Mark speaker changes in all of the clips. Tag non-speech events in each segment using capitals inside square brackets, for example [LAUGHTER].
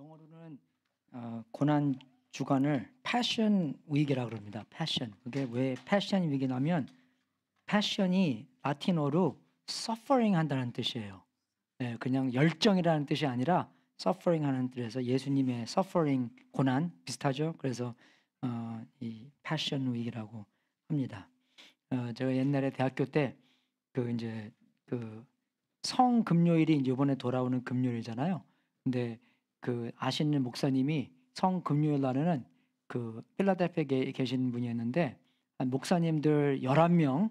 Speaker 1: 영어로는 어, 고난 주간을 패션 위기라고 그럽니다. 패션. 그게 왜 패션 위기냐면 패션이 라틴어로 suffering 한다는 뜻이에요. 네, 그냥 열정이라는 뜻이 아니라 suffering 하는 뜻에서 예수님의 suffering 고난 비슷하죠. 그래서 어, 이 패션 위기라고 합니다. 어, 제가 옛날에 대학교 때 그 이제 그 성금요일이 이번에 돌아오는 금요일이잖아요. 근데 그 아시는 목사님이 성 금요일 날에는 그 필라델피아에 계신 분이었는데 목사님들 11명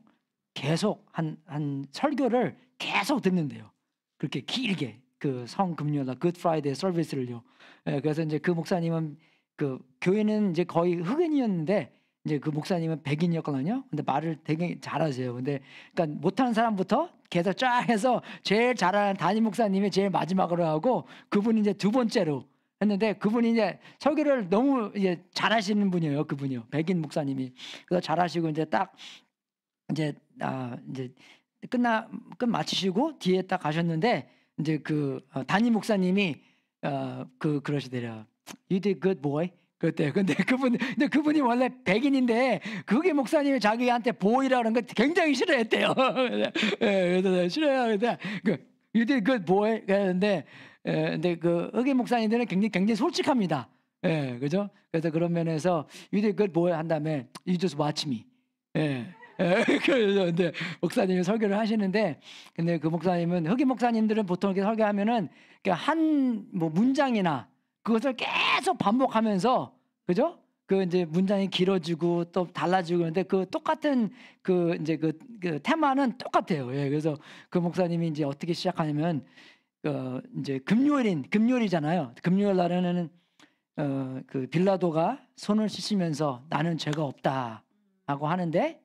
Speaker 1: 계속 한, 한 설교를 계속 듣는데요. 그렇게 길게 그 성 금요일 날 굿프라이데이 서비스를요. 예, 그래서 이제 그 목사님은 그 교회는 이제 거의 흑인이었는데 이제 그 목사님은 백인이었거든요. 근데 말을 되게 잘하세요. 근데 그러니까 못하는 사람부터 계속 쫙 해서 제일 잘하는 담임 목사님이 제일 마지막으로 하고 그분이 이제 두 번째로 했는데 그분이 이제 설교를 너무 이제 잘하시는 분이에요. 그분이요. 백인 목사님이 그래서 잘하시고 이제 딱 이제 아 이제 끝나 끝 마치시고 뒤에 딱 가셨는데 이제 그 어, 담임 목사님이 어그 그러시더라. You did good boy. 그때 근데 [LAUGHS] 그분 근데 그분이 원래 백인인데 그게 목사님이 자기한테 보이라는 거 굉장히 싫어했대요. [LAUGHS] 예, 그래서 싫어요. 그래서 그, 그 보이 그런데 예, 근데 그 흑인 목사님들은 굉장히 굉장히 솔직합니다. 예, 그죠? 그래서 그런 면에서 이들 그 보이 한 다음에 이주스 와치미. 예. 예 [LAUGHS] 그래데 목사님이 설교를 하시는데 근데 그 목사님은 흑인 목사님들은 보통 이렇게 설교하면은 한뭐 문장이나 그것을 계속 반복하면서 그죠? 그 이제 문장이 길어지고 또 달라지고 그런데 그 똑같은 그 이제 그, 그 테마는 똑같아요. 예. 그래서 그 목사님이 이제 어떻게 시작하냐면 어 이제 금요일인 금요일이잖아요. 금요일 날에는 어 그 빌라도가 손을 씻으면서 나는 죄가 없다 라고 하는데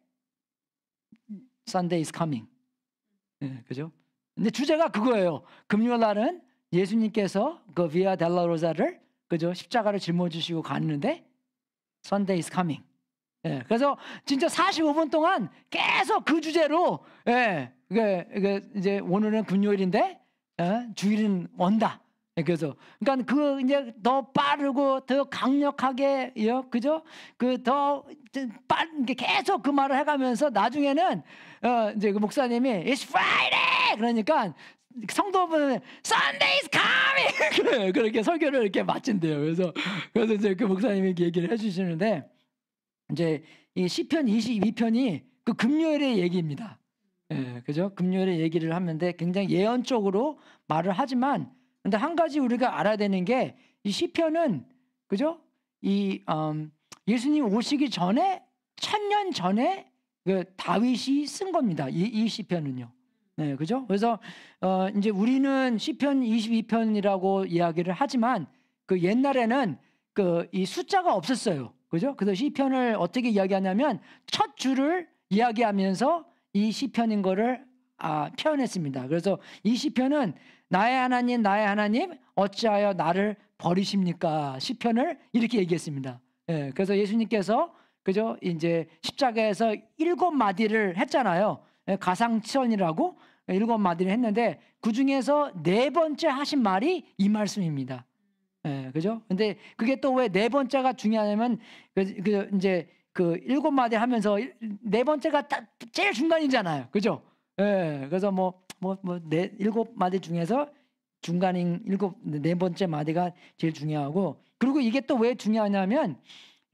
Speaker 1: Sunday is coming. 예, 그죠? 근데 주제가 그거예요. 금요일 날은 예수님께서 그 비아 델라로자를 그죠 십자가를 짊어지시고 갔는데 Sunday is coming. 예, 그래서 진짜 45분 동안 계속 그 주제로 예, 그, 그 이제 오늘은 금요일인데 예, 주일은 온다. 예, 그래서 그러니까 그 이제 더 빠르고 더 강력하게 예, 그죠? 그 더빨 계속 그 말을 해가면서 나중에는 어, 이제 그 목사님이 It's Friday 그러니까 성도분
Speaker 2: Sunday's
Speaker 1: coming [LAUGHS] 그렇게 설교를 이렇게 마친대요. 그래서 그래서 이제 그 목사님이 얘기를 해주시는데 이제 이 시편 22편이 그 금요일의 얘기입니다. 예, 그죠? 금요일의 얘기를 하는데 굉장히 예언적으로 말을 하지만 근데 한 가지 우리가 알아야 되는 게 이 시편은 그죠? 이 음, 예수님 오시기 전에 천 년 전에 그 다윗이 쓴 겁니다. 이, 이 시편은요. 네, 그죠? 그래서 어, 이제 우리는 시편 22편이라고 이야기를 하지만 그 옛날에는 그 이 숫자가 없었어요. 그죠? 그래서 시편을 어떻게 이야기하냐면 첫 줄을 이야기하면서 이 시편인 거를 아, 표현했습니다. 그래서 이 시편은 나의 하나님, 나의 하나님, 어찌하여 나를 버리십니까? 시편을 이렇게 얘기했습니다. 예, 그래서 예수님께서 그죠? 이제 십자가에서 일곱 마디를 했잖아요. 예, 가상천이라고 일곱 마디를 했는데 그 중에서 네 번째 하신 말이 이 말씀입니다. 예, 그죠? 근데 그게 또 왜 네 번째가 중요하냐면 그, 그 이제 그 일곱 마디 하면서 네 번째가 딱 제일 중간이잖아요. 그죠? 예. 그래서 뭐 뭐 뭐네 뭐 일곱 마디 중에서 중간인 일곱 네 번째 마디가 제일 중요하고 그리고 이게 또 왜 중요하냐면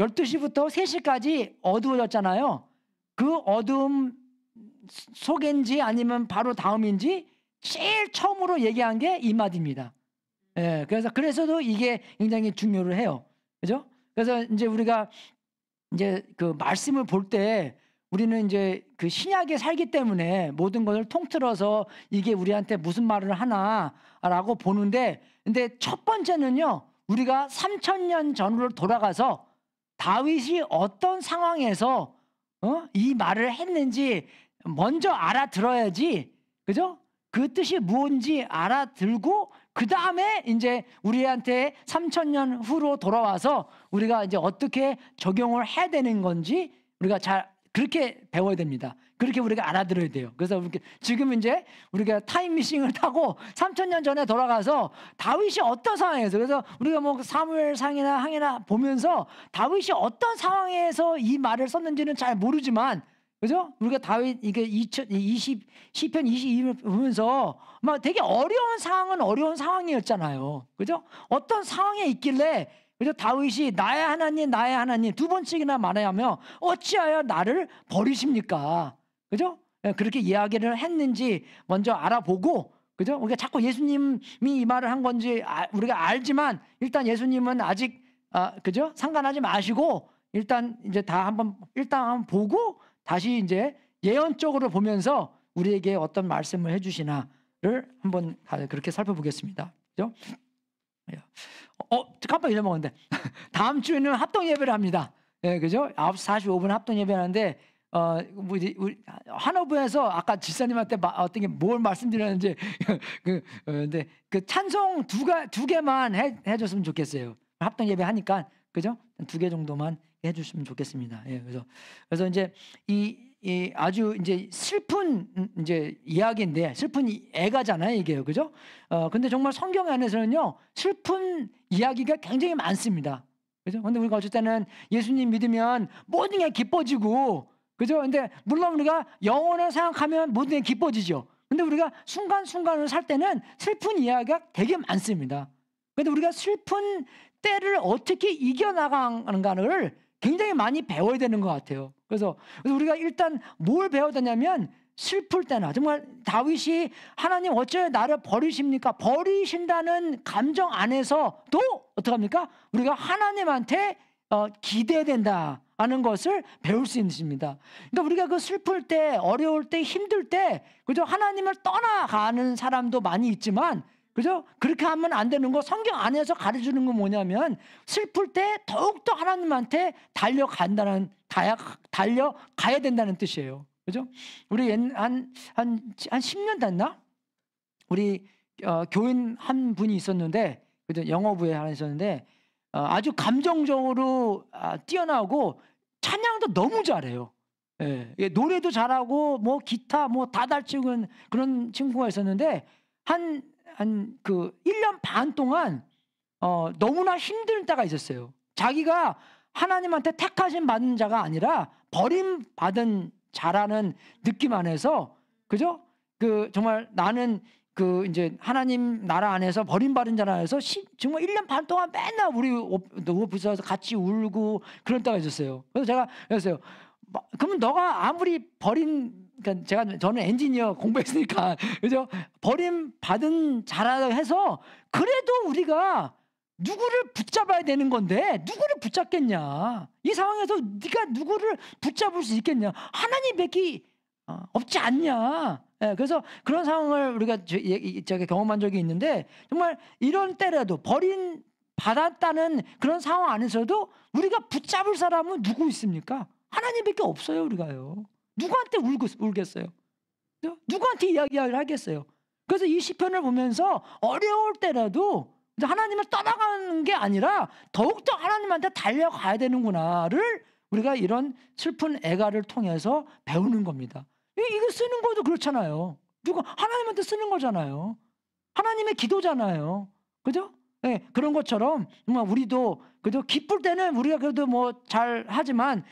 Speaker 1: 열두 시부터 세시까지 어두워졌잖아요. 그 어둠 속인지 아니면 바로 다음인지 제일 처음으로 얘기한 게 이말입니다 예, 그래서 그래서도 이게 굉장히 중요를 해요. 그죠? 그래서 이제 우리가 이제 그 말씀을 볼 때 우리는 이제 그 신약에 살기 때문에 모든 것을 통틀어서 이게 우리한테 무슨 말을 하나라고 보는데 근데 첫 번째는요. 우리가 3000년 전으로 돌아가서 다윗이 어떤 상황에서 어? 이 말을 했는지 먼저 알아들어야지, 그죠? 그 뜻이 뭔지 알아들고 그 다음에 이제 우리한테 3천년 후로 돌아와서 우리가 이제 어떻게 적용을 해야 되는 건지 우리가 잘 그렇게 배워야 됩니다. 그렇게 우리가 알아들어야 돼요. 그래서 지금 이제 우리가 타임미싱을 타고 3천년 전에 돌아가서 다윗이 어떤 상황에서 그래서 우리가 뭐 사무엘상이나 항해나 보면서 다윗이 어떤 상황에서 이 말을 썼는지는 잘 모르지만 그죠? 우리가 다윗 이게 2 0 시편 22를 보면서 막 되게 어려운 상황은 어려운 상황이었잖아요. 그죠? 어떤 상황에 있길래 그래 다윗이 나의 하나님 나의 하나님 두 번씩이나 말하며 어찌하여 나를 버리십니까? 그죠? 예, 그렇게 이야기를 했는지 먼저 알아보고 그죠? 우리가 자꾸 예수님이 이 말을 한 건지 아, 우리가 알지만 일단 예수님은 아직 아, 그죠? 상관하지 마시고 일단 이제 다 한번 일단 한번 보고 다시 이제 예언적으로 보면서 우리에게 어떤 말씀을 해주시나를 한번 그렇게 살펴보겠습니다. 그죠? 어, 깜빡 잊어먹었는데. [LAUGHS] 다음 주에는 합동 예배를 합니다. 예, 그죠? 9시 45분 합동 예배하는데, 어, 뭐지, 우리 한오부에서 아까 집사님한테 마, 어떤 게 뭘 말씀드렸는지, [LAUGHS] 그, 어, 근데 그 찬송 두, 가, 두 개만 해, 해줬으면 좋겠어요. 합동 예배 하니까, 그죠? 두 개 정도만 해주시면 좋겠습니다. 예, 그래서 그래서 이제 이, 이 아주 이제 슬픈 이제 이야기인데 슬픈 애가잖아요 이게요, 그죠? 어 근데 정말 성경 안에서는요 슬픈 이야기가 굉장히 많습니다. 그죠? 근데 우리가 어쨌든 예수님 믿으면 모든 게 기뻐지고 그죠? 근데 물론 우리가 영혼을 생각하면 모든 게 기뻐지죠. 근데 우리가 순간순간을 살 때는 슬픈 이야기가 되게 많습니다. 근데 우리가 슬픈 때를 어떻게 이겨나가는가를 굉장히 많이 배워야 되는 것 같아요. 그래서, 그래서 우리가 일단 뭘 배워야 되냐면 슬플 때나 정말 다윗이 하나님 어째 나를 버리십니까? 버리신다는 감정 안에서도 어떡합니까? 우리가 하나님한테 어, 기대된다. 하는 것을 배울 수 있습니다. 그러니까 우리가 그 슬플 때, 어려울 때, 힘들 때, 그죠? 하나님을 떠나가는 사람도 많이 있지만 그죠? 그렇게 하면 안 되는 거 성경 안에서 가르치는 건 뭐냐면 슬플 때 더욱더 하나님한테 달려간다는 다야, 달려가야 된다는 뜻이에요. 그죠? 우리 옛, 한한 한, 10년 됐나? 우리 어, 교인 한 분이 있었는데 그죠? 영어부에 하나 있었는데 어, 아주 감정적으로 아, 뛰어나고 찬양도 너무 잘해요. 예, 노래도 잘하고 뭐 기타 뭐다 달치는 그런 친구가 있었는데 한 한그 1년 반 동안 어, 너무나 힘든 때가 있었어요. 자기가 하나님한테 택하신 받은 자가 아니라 버림받은 자라는 느낌 안에서 그죠? 그 정말 나는 그 이제 하나님 나라 안에서 버림받은 자라 안서 정말 1년 반 동안 맨날 우리 오피에서 같이 울고 그런 때가 있었어요. 그래서 제가 그랬어요. 뭐, 그러면 너가 아무리 버린 그러니까 제가 저는 엔지니어 공부했으니까 [LAUGHS] 그죠? 버림 받은 자라 해서 그래도 우리가 누구를 붙잡아야 되는 건데 누구를 붙잡겠냐? 이 상황에서 네가 누구를 붙잡을 수 있겠냐? 하나님밖에 어, 없지 않냐? 예, 그래서 그런 상황을 우리가 저기 예, 경험한 적이 있는데 정말 이런 때라도 버림 받았다는 그런 상황 안에서도 우리가 붙잡을 사람은 누구 있습니까? 하나님밖에 없어요 우리가요. 누구한테 울겠어요 네? 누구한테 이야기를 하겠어요? 그래서 이 시편을 보면서 어려울 때라도 하나님을 떠나가는 게 아니라 더욱더 하나님한테 달려가야 되는구나를 우리가 이런 슬픈 애가를 통해서 배우는 겁니다. 이거 쓰는 것도 그렇잖아요. 누가 하나님한테 쓰는 거잖아요. 하나님의 기도잖아요. 그죠? 네, 그런 것처럼 우리도 그래 기쁠 때는 우리가 그래도 뭐 잘 하지만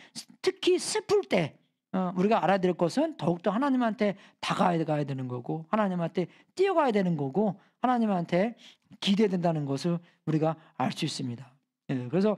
Speaker 1: 특히 슬플 때 어, 우리가 알아들될 것은 더욱더 하나님한테 다가가야 되는 거고 하나님한테 뛰어가야 되는 거고 하나님한테 기대된다는 것을 우리가 알 수 있습니다. 예, 그래서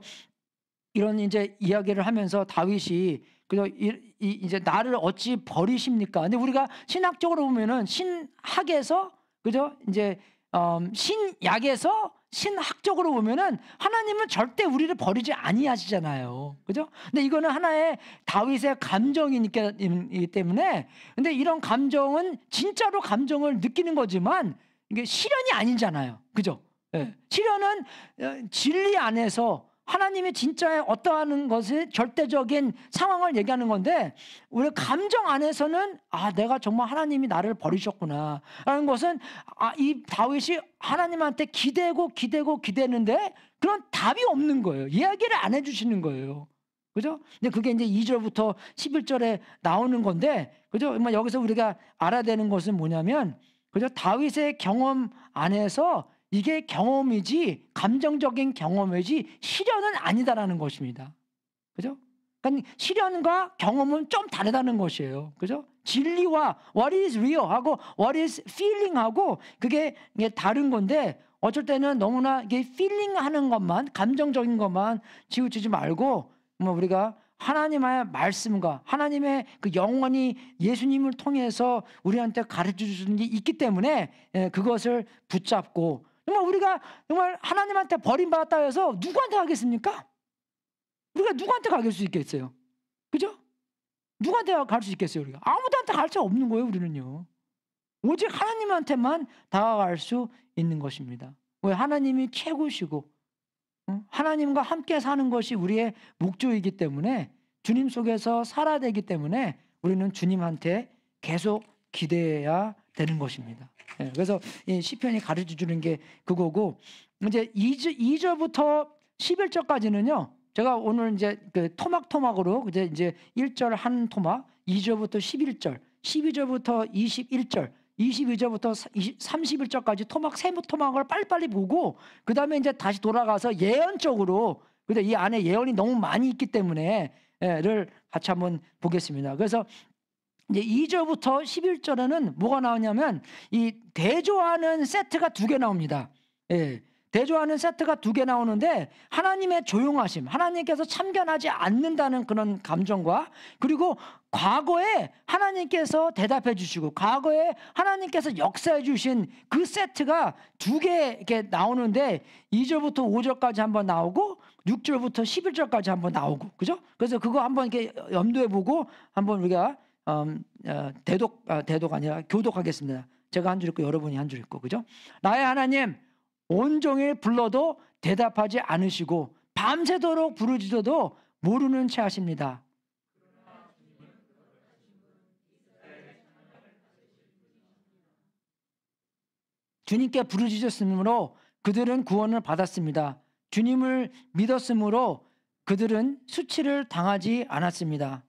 Speaker 1: 이런 이제 이야기를 하면서 다윗이 그래서 이, 이, 이제 나를 어찌 버리십니까? 근데 우리가 신학적으로 보면은 신학에서 그죠? 이제 음, 신약에서 신학적으로 보면은 하나님은 절대 우리를 버리지 아니하시잖아요. 그죠? 근데 이거는 하나의 다윗의 감정이기 때문에 근데 이런 감정은 진짜로 감정을 느끼는 거지만 이게 실현이 아니잖아요. 그죠? 예. 실현은 어, 진리 안에서 하나님이 진짜의 어떠한 것을 절대적인 상황을 얘기하는 건데 우리 감정 안에서는 아 내가 정말 하나님이 나를 버리셨구나라는 것은 아 이 다윗이 하나님한테 기대고 기대고 기대는데 그런 답이 없는 거예요. 이야기를 안 해주시는 거예요. 그죠? 근데 그게 이제 2절부터 11절에 나오는 건데 그죠? 뭐 여기서 우리가 알아야 되는 것은 뭐냐면 그죠? 다윗의 경험 안에서 이게 경험이지 감정적인 경험이지 실현은 아니다라는 것입니다. 그죠? 그러니까 실현과 경험은 좀 다르다는 것이에요. 그죠? 진리와 what is real 하고 what is feeling 하고 그게 다른 건데 어쩔 때는 너무나 이게 feeling 하는 것만 감정적인 것만 치우치지 말고 뭐 우리가 하나님의 말씀과 하나님의 그 영원히 예수님을 통해서 우리한테 가르쳐 주는 게 있기 때문에 예, 그것을 붙잡고 정말 우리가 정말 하나님한테 버림받았다 해서 누구한테 가겠습니까? 우리가 누구한테 가수 있겠어요? 그죠? 누구한테 갈수 있겠어요, 우리가? 아무한테 갈수 없는 거예요, 우리는요. 오직 하나님한테만 다가갈 수 있는 것입니다. 왜? 하나님이 최고시고, 하나님과 함께 사는 것이 우리의 목적이기 때문에 주님 속에서 살아야 되기 때문에 우리는 주님한테 계속 기대해야 되는 것입니다. 예, 그래서 이 시편이 가르쳐 주는 게 그거고 이제 2절, 2절부터 11절까지는요. 제가 오늘 이제 그 토막토막으로 이제 이제 1절 한 토막, 2절부터 11절, 12절부터 21절, 22절부터 20, 31절까지 토막 세 토막을 빨리빨리 보고 그다음에 이제 다시 돌아가서 예언적으로 근데 이 안에 예언이 너무 많이 있기 때문에를 예, 같이 한번 보겠습니다. 그래서 이제 2절부터 11절에는 뭐가 나오냐면 이 대조하는 세트가 두 개 나옵니다. 예. 대조하는 세트가 두 개 나오는데 하나님의 조용하심, 하나님께서 참견하지 않는다는 그런 감정과 그리고 과거에 하나님께서 대답해 주시고 과거에 하나님께서 역사해 주신 그 세트가 두 개 이렇게 나오는데 2절부터 5절까지 한번 나오고 6절부터 11절까지 한번 나오고 그죠? 그래서 그거 한번 이렇게 염두에 보고 한번 우리가 음, 어, 대독 아, 대독 아니라 교독하겠습니다. 제가 한줄 있고 여러분이 한줄 있고 그죠? 나의 하나님 온종일 불러도 대답하지 않으시고 밤새도록 부르짖어도 모르는 채 하십니다. 주님께 부르짖었으므로 그들은 구원을 받았습니다. 주님을 믿었으므로 그들은 수치를 당하지 않았습니다.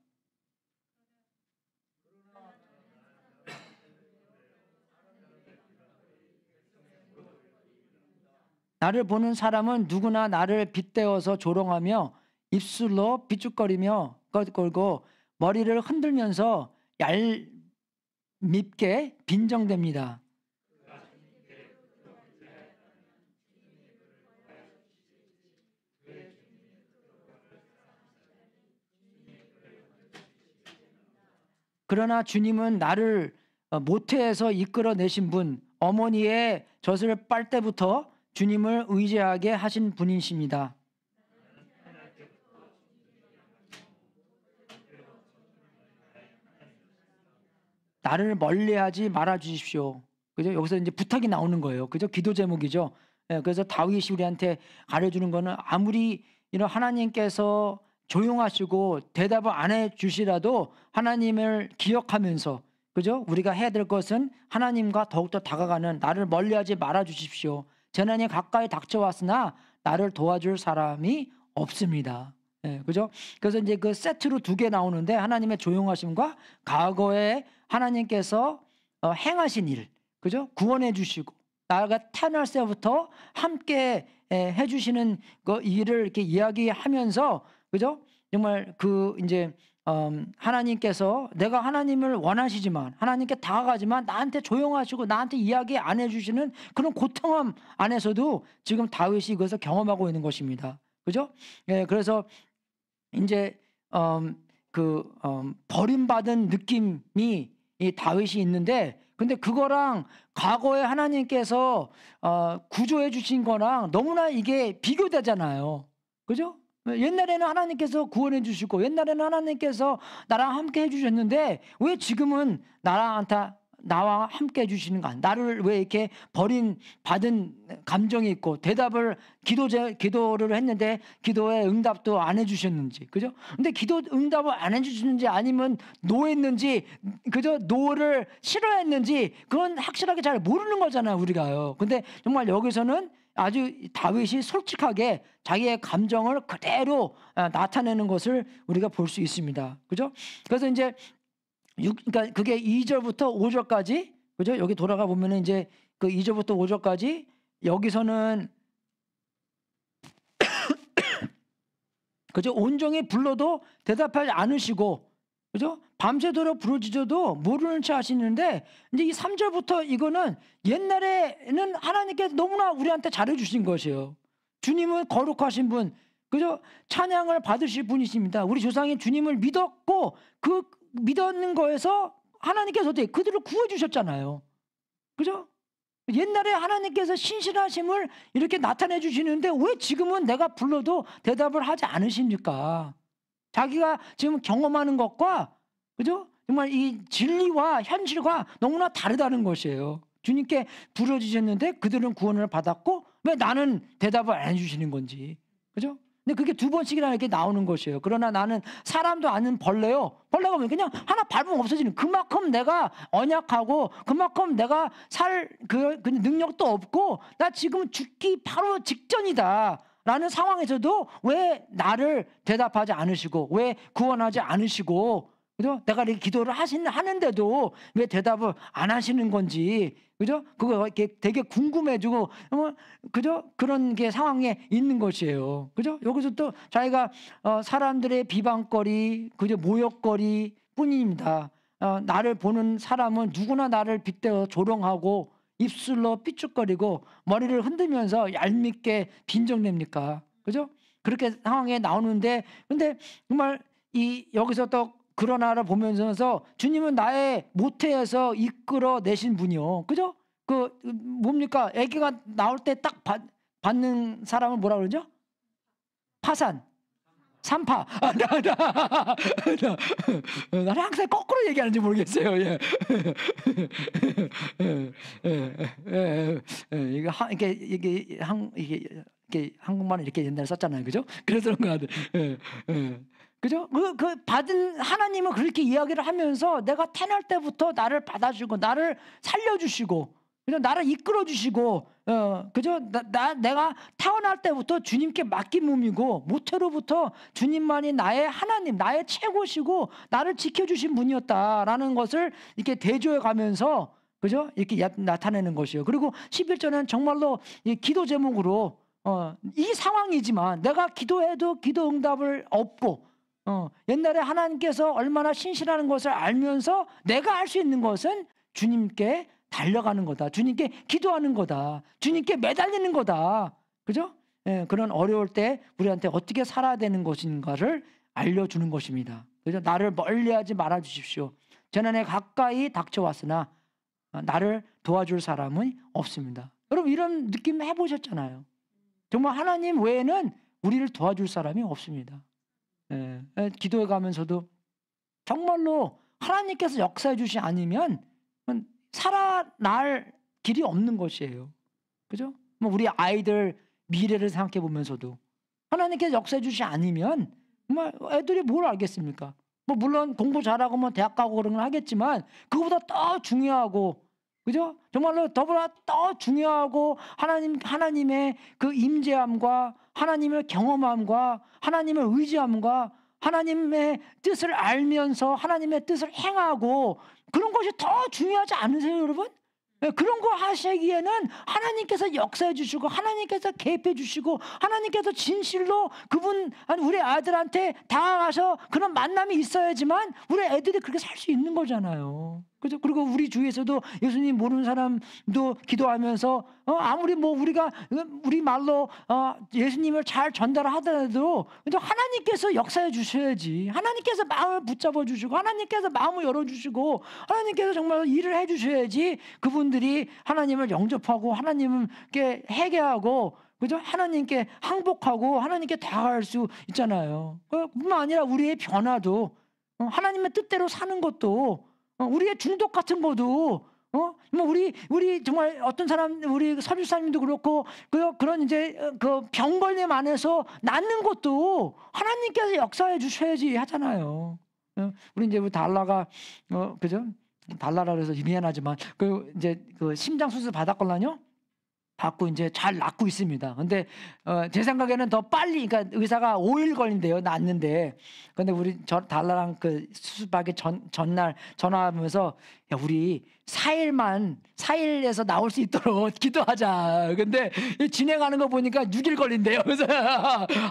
Speaker 1: 나를 보는 사람은 누구나 나를 빗대어서 조롱하며 입술로 비죽거리며 껄껄고 머리를 흔들면서 얄밉게 빈정됩니다. 그러나 주님은 나를 어, 모태에서 이끌어내신 분, 어머니의 젖을 빨 때부터 주님을 의지하게 하신 분이십니다. 나를 멀리하지 말아 주십시오. 그죠? 여기서 이제 부탁이 나오는 거예요. 그죠? 기도 제목이죠. 예, 그래서 다윗이 우리한테 가려주는 거는 아무리 이런 하나님께서 조용하시고 대답을 안 해 주시라도 하나님을 기억하면서 그죠? 우리가 해야 될 것은 하나님과 더욱더 다가가는 나를 멀리하지 말아 주십시오. 재난이 가까이 닥쳐왔으나 나를 도와줄 사람이 없습니다. 예, 그죠? 그래서 이제 그 세트로 두 개 나오는데 하나님의 조용하심과 과거에 하나님께서 어, 행하신 일, 그죠? 구원해 주시고 나가 태어날 때부터 함께 에, 예, 해주시는 그 일을 이렇게 이야기하면서 그죠? 정말 그 이제 음, 하나님께서 내가 하나님을 원하시지만 하나님께 다가가지만 나한테 조용하시고 나한테 이야기 안 해주시는 그런 고통함 안에서도 지금 다윗이 이것을 경험하고 있는 것입니다. 그죠? 예, 그래서 이제 음, 그 음, 버림받은 느낌이 이 다윗이 있는데 근데 그거랑 과거에 하나님께서 어, 구조해 주신 거랑 너무나 이게 비교되잖아요. 그죠? 뭐 옛날에는 하나님께서 구원해 주시고 옛날에는 하나님께서 나랑 함께 해 주셨는데 왜 지금은 나한테 나와 함께 해 주시는가? 나를 왜 이렇게 버린 받은 감정이 있고 대답을 기도제 기도를 했는데 기도에 응답도 안 해 주셨는지. 그죠? 근데 기도 응답을 안 해 주시는지 아니면 노했는지 그죠? 노를 싫어했는지 그건 확실하게 잘 모르는 거잖아요, 우리가요. 근데 정말 여기서는 아주 다윗이 솔직하게 자기의 감정을 그대로 아, 나타내는 것을 우리가 볼 수 있습니다. 그죠? 그래서 이제 6, 그러니까 그게 2절부터 5절까지 그죠? 여기 돌아가 보면 이제 그 2절부터 5절까지 여기서는 [COUGHS] 그죠? 온종일 불러도 대답하지 않으시고 그죠? 밤새도록 부르짖어도 모르는 체 하시는데 이제 이 3절부터 이거는 옛날에는 하나님께 너무나 우리한테 잘해 주신 것이에요. 주님은 거룩하신 분, 그죠? 찬양을 받으실 분이십니다. 우리 조상이 주님을 믿었고 그 믿었는 거에서 하나님께서 어떻게 그들을 구해 주셨잖아요. 그죠? 옛날에 하나님께서 신실하심을 이렇게 나타내 주시는데 왜 지금은 내가 불러도 대답을 하지 않으십니까? 자기가 지금 경험하는 것과 그죠? 정말 이 진리와 현실과 너무나 다르다는 것이에요. 주님께 부르짖었는데 그들은 구원을 받았고 왜 나는 대답을 안 해주시는 건지. 그죠? 근데 그게 두 번씩이나 이렇게 나오는 것이에요. 그러나 나는 사람도 아는 벌레요. 벌레가 뭐 그냥 하나 밟으면 없어지는. 그만큼 내가 언약하고 그만큼 내가 살그 그 능력도 없고 나 지금 죽기 바로 직전이다. 라는 상황에서도 왜 나를 대답하지 않으시고 왜 구원하지 않으시고 그죠? 내가 이렇게 기도를 하신, 하는데도 왜 대답을 안 하시는 건지, 그죠? 그거 이렇게 되게 궁금해지고, 어, 그죠? 그런 게 상황에 있는 것이에요. 그죠? 여기서 또 자기가 어, 사람들의 비방거리, 그죠? 모욕거리 뿐입니다. 어, 나를 보는 사람은 누구나 나를 빗대어 조롱하고 입술로 삐죽거리고 머리를 흔들면서 얄밉게 빈정냅니까? 그죠? 그렇게 상황에 나오는데, 근데 정말 이 여기서 또 그러나를 보면서 주님은 나의 모태에서 이끌어 내신 분이요. 그죠? 그 뭡니까? 아기가 나올 때 딱 받는 사람을 뭐라 그러죠? 파산. 삼파. 아, 나, 나, 나, 나는 항상 거꾸로 얘기하는지 모르겠어요. 예.
Speaker 2: 예, 예,
Speaker 1: 예, 예. 이게 한, 이게, 이게, 한, 이게, 이게 한국말을 이렇게 옛날에 썼잖아요. 그죠? 그래서 그런 거 같아요. 예, 예. 그죠? 그, 그 받은 하나님은 그렇게 이야기를 하면서 내가 태날 때부터 나를 받아주고 나를 살려주시고 그죠? 나를 이끌어 주시고 어 그죠? 나, 나 내가 태어날 때부터 주님께 맡긴 몸이고 모태로부터 주님만이 나의 하나님, 나의 최고시고 나를 지켜 주신 분이었다라는 것을 이렇게 대조해 가면서 그죠? 이렇게 야, 나타내는 것이요. 그리고 11절에는 정말로 이 기도 제목으로 어, 이 상황이지만 내가 기도해도 기도 응답을 없고 어, 옛날에 하나님께서 얼마나 신실하는 것을 알면서 내가 알 수 있는 것은 주님께 달려가는 거다. 주님께 기도하는 거다. 주님께 매달리는 거다. 그죠? 예, 그런 어려울 때 우리한테 어떻게 살아야 되는 것인가를 알려주는 것입니다. 그래서 나를 멀리하지 말아 주십시오. 재난에 가까이 닥쳐왔으나 어, 나를 도와줄 사람은 없습니다. 여러분 이런 느낌 해보셨잖아요. 정말 하나님 외에는 우리를 도와줄 사람이 없습니다. 예. 예, 기도해 가면서도 정말로 하나님께서 역사해 주시 아니면 살아날 길이 없는 것이에요. 그죠? 뭐 우리 아이들 미래를 생각해 보면서도 하나님께서 역사해 주시 아니면 정말 애들이 뭘 알겠습니까? 뭐 물론 공부 잘하고 뭐 대학 가고 그런 건 하겠지만 그보다 더 중요하고 그죠? 정말로 더불어 더 중요하고 하나님 하나님의 그 임재함과 하나님을 경험함과 하나님을 의지함과 하나님의 뜻을 알면서 하나님의 뜻을 행하고 그런 것이 더 중요하지 않으세요, 여러분? 예, 그런 거 하시기에는 하나님께서 역사해 주시고 하나님께서 개입해 주시고 하나님께서 진실로 그분 우리 아들한테 다가가서 그런 만남이 있어야지만 우리 애들이 그렇게 살 수 있는 거잖아요. 그죠? 그리고 우리 주위에서도 예수님 모르는 사람도 기도하면서 어, 아무리 뭐 우리가 어, 우리 말로 어, 예수님을 잘 전달하더라도 그죠? 하나님께서 역사해 주셔야지. 하나님께서 마음을 붙잡아 주시고 하나님께서 마음을 열어 주시고 하나님께서 정말 일을 해 주셔야지 그분들이 하나님을 영접하고 하나님께 회개하고 그죠? 하나님께 항복하고 하나님께 다가갈 수 있잖아요. 뿐만 아니라 우리의 변화도 어, 하나님의 뜻대로 사는 것도 어, 우리의 중독 같은 거도 어? 뭐 우리 우리 정말 어떤 사람 우리 서류사님도 그렇고 그 그런 이제 어, 그 병벌림 안에서 낫는 것도 하나님께서 역사해 주셔야지 하잖아요. 어? 우리 이제 뭐 달라가 어 그죠? 달라라 그래서 미안하지만 그 이제 그 심장 수술 받았걸라요 받고 이제 잘 낫고 있습니다. 근데 어, 제 생각에는 더 빨리 그러니까 의사가 5일 걸린대요 낫는데. 근데 우리 저 달라랑 그 수술하기 전 전날 전화하면서 야 우리 4일만 4일에서 나올 수 있도록 [LAUGHS] 기도하자. 근데 진행하는 거 보니까 6일 걸린대요. [LAUGHS] 그래서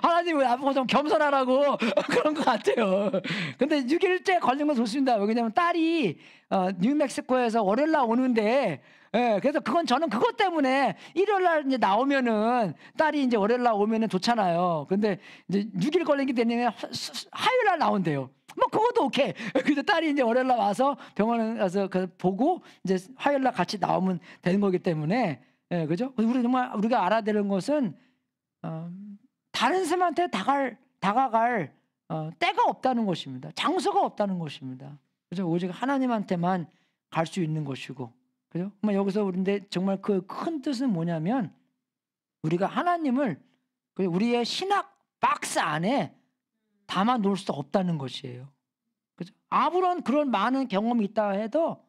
Speaker 1: 하나님 아 앞으로 좀 겸손하라고 [LAUGHS] 그런 것 같아요. 근데 6일째 걸린 건 좋습니다. 왜냐면 딸이 어, 뉴멕시코에서 월요일 날 오는데 예, 그래서 그건 저는 그것 때문에 일요일 날 이제 나오면은 딸이 이제 월요일 날 오면은 좋잖아요. 근데 이제 6일 걸리게 되면 화요일 날 나온대요. 뭐 그것도 오케이. [LAUGHS] 그래서 딸이 이제 월요일 날 와서 병원에 가서 그 보고 이제 화요일 날 같이 나오면 되는 거기 때문에 예, 그죠? 우리 정말 우리가 알아야 되는 것은 어, 다른 사람한테 다갈 다가갈 어, 때가 없다는 것입니다. 장소가 없다는 것입니다. 그죠 오직 하나님한테만 갈 수 있는 것이고 그죠? 여기서 우리인데 정말 그 큰 뜻은 뭐냐면 우리가 하나님을 그 우리의 신학 박스 안에 담아 놓을 수 없다는 것이에요. 그죠? 아무런 그런 많은 경험이 있다 해도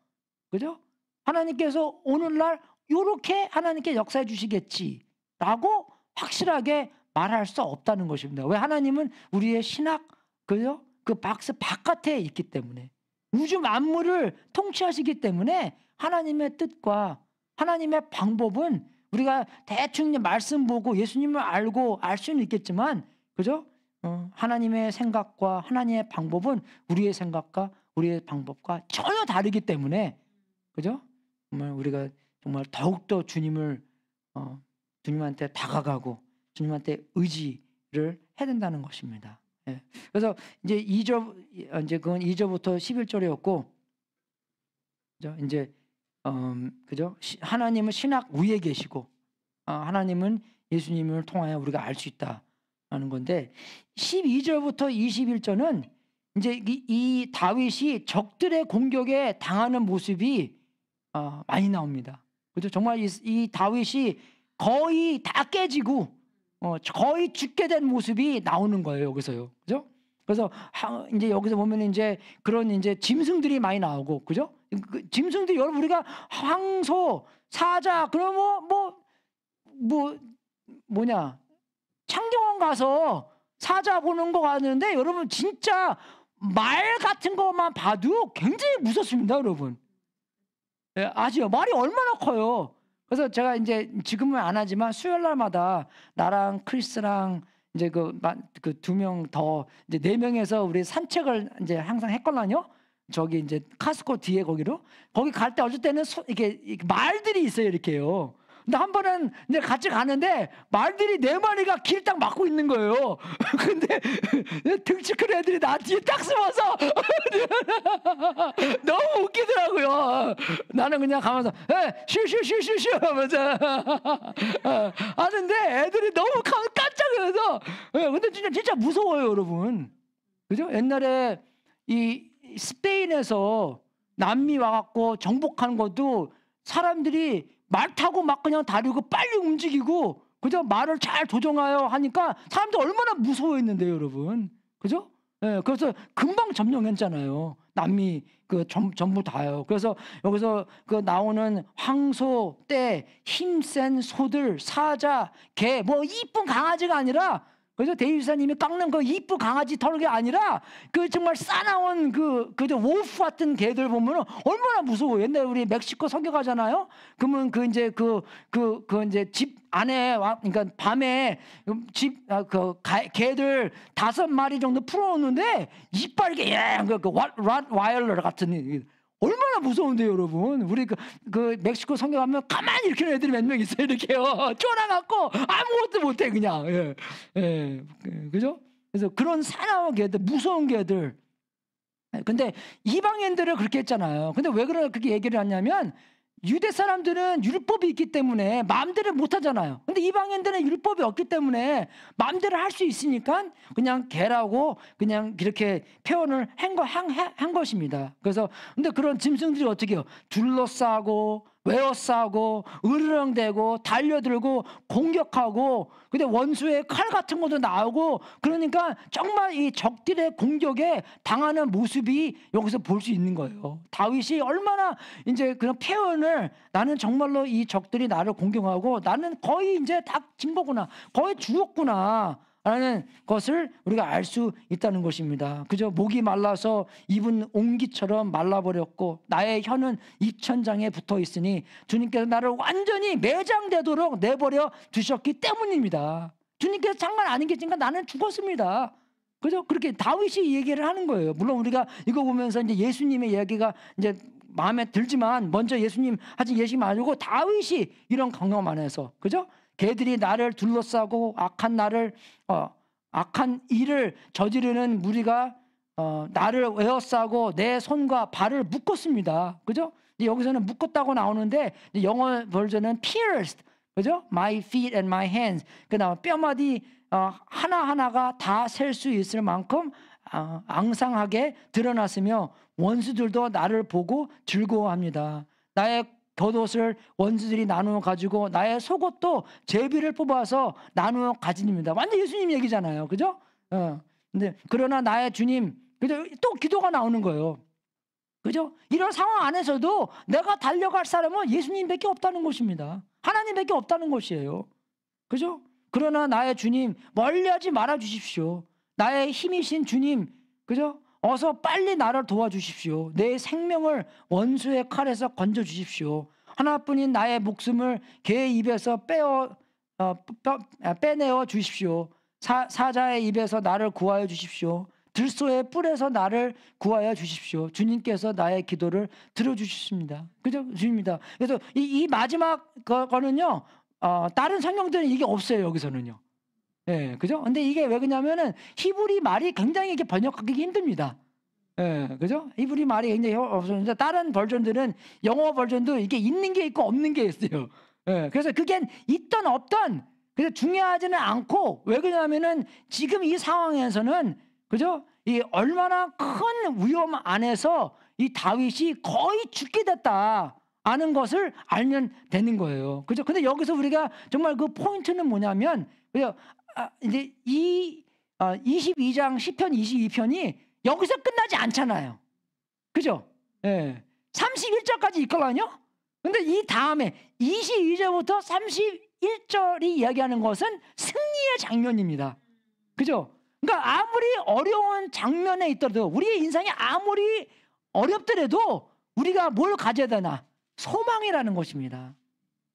Speaker 1: 그죠? 하나님께서 오늘날 이렇게 하나님께 역사해 주시겠지라고 확실하게 말할 수 없다는 것입니다. 왜 하나님은 우리의 신학 그죠? 그 박스 바깥에 있기 때문에 우주 만물을 통치하시기 때문에 하나님의 뜻과 하나님의 방법은 우리가 대충 말씀 보고 예수님을 알고 알 수는 있겠지만 그죠? 어, 하나님의 생각과 하나님의 방법은 우리의 생각과 우리의 방법과 전혀 다르기 때문에 그죠? 정말 우리가 정말 더욱더 주님을 어, 주님한테 다가가고 주님한테 의지를 해야 된다는 것입니다. 예. 그래서 이제 2절 어, 이제 그건 2절부터 11절이었고 이제 어, 그죠? 시, 하나님은 신학 위에 계시고 어, 하나님은 예수님을 통하여 우리가 알 수 있다 하는 건데 12절부터 21절은 이제 이, 이 다윗이 적들의 공격에 당하는 모습이 어, 많이 나옵니다. 그죠? 정말 이, 이, 다윗이 거의 다 깨지고 어, 거의 죽게 된 모습이 나오는 거예요 여기서요. 그죠? 그래서 하, 이제 여기서 보면 이제 그런 이제 짐승들이 많이 나오고 그죠? 그 짐승들 여러분 우리가 황소, 사자 그럼 뭐뭐뭐 뭐, 뭐냐 창경원 가서 사자 보는 거 같는데 여러분 진짜 말 같은 것만 봐도 굉장히 무섭습니다, 여러분. 예, 아시죠? 말이 얼마나 커요. 그래서 제가 이제 지금은 안 하지만 수요일 날마다 나랑 크리스랑 이제 그두 명더 그 이제 네 명에서 우리 산책을 이제 항상 했거든요. 저기 이제 카스코 뒤에 거기로 거기 갈 때 어쩔 때는 소, 이렇게, 이렇게, 말들이 있어요 이렇게요. 근데 한 번은 이제 같이 가는데 말들이 네 마리가 길 딱 막고 있는 거예요. [LAUGHS] 근데 [LAUGHS] 등치 큰 애들이 나 뒤에 딱 숨어서 [LAUGHS] 너무 웃기더라고요. 나는 그냥 가면서 슈슈슈슈슈 하면서 하는데 애들이 너무 깜짝 놀라서 예, 근데 진짜 진짜 무서워요 여러분. 그죠? 옛날에 이 스페인에서 남미 와갖고 정복하는 것도 사람들이 말 타고 막 그냥 다리고 빨리 움직이고 그죠? 말을 잘 조정하여 하니까 사람들 얼마나 무서워했는데 여러분. 그죠? 예, 그래서 금방 점령했잖아요. 남미 그 전, 전부 다요. 그래서 여기서 그 나오는 황소, 때 힘센 소들, 사자, 개, 뭐 이쁜 강아지가 아니라 그래서 대유사님이 깎는 그 이쁘 강아지 털게 아니라 그 정말 싸나온 그 그저 워프 같은 개들 보면은 얼마나 무서워. 옛날 우리 멕시코 성격가잖아요 그러면 그 이제 그그그 그, 그 이제 집 안에 와 그러니까 밤에 음, 집그 아, 그 개들 다섯 마리 정도 풀어놓는데 이빨 개그 예, 그 와일러 같은 얼마나 무서운데 요 여러분. 우리 그, 그 멕시코 성경 가면 가만히 이렇게 애들이 몇 명 있어요. 이렇게요. [LAUGHS] 쫄아갖고 아무것도 못해 그냥. 예. 예. 그죠? 그래서 그런 사나운 개들, 무서운 개들. 근데 이방인들을 그렇게 했잖아요. 근데 왜 그런 그렇게 얘기를 하냐면 유대 사람들은 율법이 있기 때문에 마음대로 못 하잖아요. 근데 이방인들은 율법이 없기 때문에 마음대로 할 수 있으니까 그냥 개라고 그냥 이렇게 표현을 한, 거, 한, 한 것입니다. 그래서 근데 그런 짐승들이 어떻게 해요? 둘러싸고 외워싸고 으르렁대고 달려들고 공격하고 근데 원수의 칼 같은 것도 나오고 그러니까 정말 이 적들의 공격에 당하는 모습이 여기서 볼 수 있는 거예요. 다윗이 얼마나 이제 그런 표현을 나는 정말로 이 적들이 나를 공격하고 나는 거의 이제 다진 거구나. 거의 죽었구나. 라는 것을 우리가 알 수 있다는 것입니다. 그저 목이 말라서 입은 옹기처럼 말라버렸고 나의 혀는 입천장에 붙어 있으니 주님께서 나를 완전히 매장되도록 내버려 두셨기 때문입니다. 주님께서 장관 아니겠니까 나는 죽었습니다. 그죠? 그렇게 다윗이 얘기를 하는 거예요. 물론 우리가 이거 보면서 이제 예수님의 이야기가 이제 마음에 들지만 먼저 예수님 하지 예시말고 다윗이 이런 경험 안에서 그죠? 개들이 나를 둘러싸고 악한 나를 어, 악한 일을 저지르는 무리가 어, 나를 외워싸고 내 손과 발을 묶었습니다. 그죠? 근데 여기서는 묶었다고 나오는데 영어 버전은 pierced. 그죠? My feet and my hands. 그다음 뼈마디 어, 하나하나가 다 셀 수 있을 만큼 어, 앙상하게 드러났으며 원수들도 나를 보고 즐거워합니다. 나의 겉옷을 원수들이 나누어 가지고 나의 속옷도 제비를 뽑아서 나누어 가지입니다. 완전 예수님 얘기잖아요. 그죠? 어. 근데 그러나 나의 주님 그죠? 또 기도가 나오는 거예요. 그죠? 이런 상황 안에서도 내가 달려갈 사람은 예수님밖에 없다는 것입니다. 하나님밖에 없다는 것이에요. 그죠? 그러나 나의 주님 멀리하지 말아 주십시오. 나의 힘이신 주님, 그죠? 어서 빨리 나를 도와주십시오. 내 생명을 원수의 칼에서 건져 주십시오. 하나뿐인 나의 목숨을 개의 입에서 빼어 어, 아, 빼내어 주십시오. 사, 사자의 입에서 나를 구하여 주십시오. 들소의 뿔에서 나를 구하여 주십시오. 주님께서 나의 기도를 들어주십니다. 그죠? 주입니다. 그래서 이, 이 마지막 거는요, 어, 다른 성경들은 이게 없어요, 여기서는요. 예, 그죠? 근데 이게 왜 그러냐면은 히브리 말이 굉장히 이렇게 번역하기 힘듭니다. 예, 그죠? 히브리 말이 굉장히 없었는데 어, 어, 다른 버전들은 영어 버전도 이게 있는 게 있고 없는 게 있어요. 예, 그래서 그게 있던 없던 그래서 중요하지는 않고 왜 그러냐면은 지금 이 상황에서는 그죠? 이 얼마나 큰 위험 안에서 이 다윗이 거의 죽게 됐다. 아는 것을 알면 되는 거예요. 그죠? 근데 여기서 우리가 정말 그 포인트는 뭐냐면, 그죠? 아, 이제 이 어, 22장 10편 22편이 여기서 끝나지 않잖아요. 그죠? 예. 31절까지 있거든요. 근데 이 다음에 22절부터 31절이 이야기하는 것은 승리의 장면입니다. 그죠? 그러니까 아무리 어려운 장면에 있더라도 우리의 인생이 아무리 어렵더라도 우리가 뭘 가져야 되나? 소망이라는 것입니다.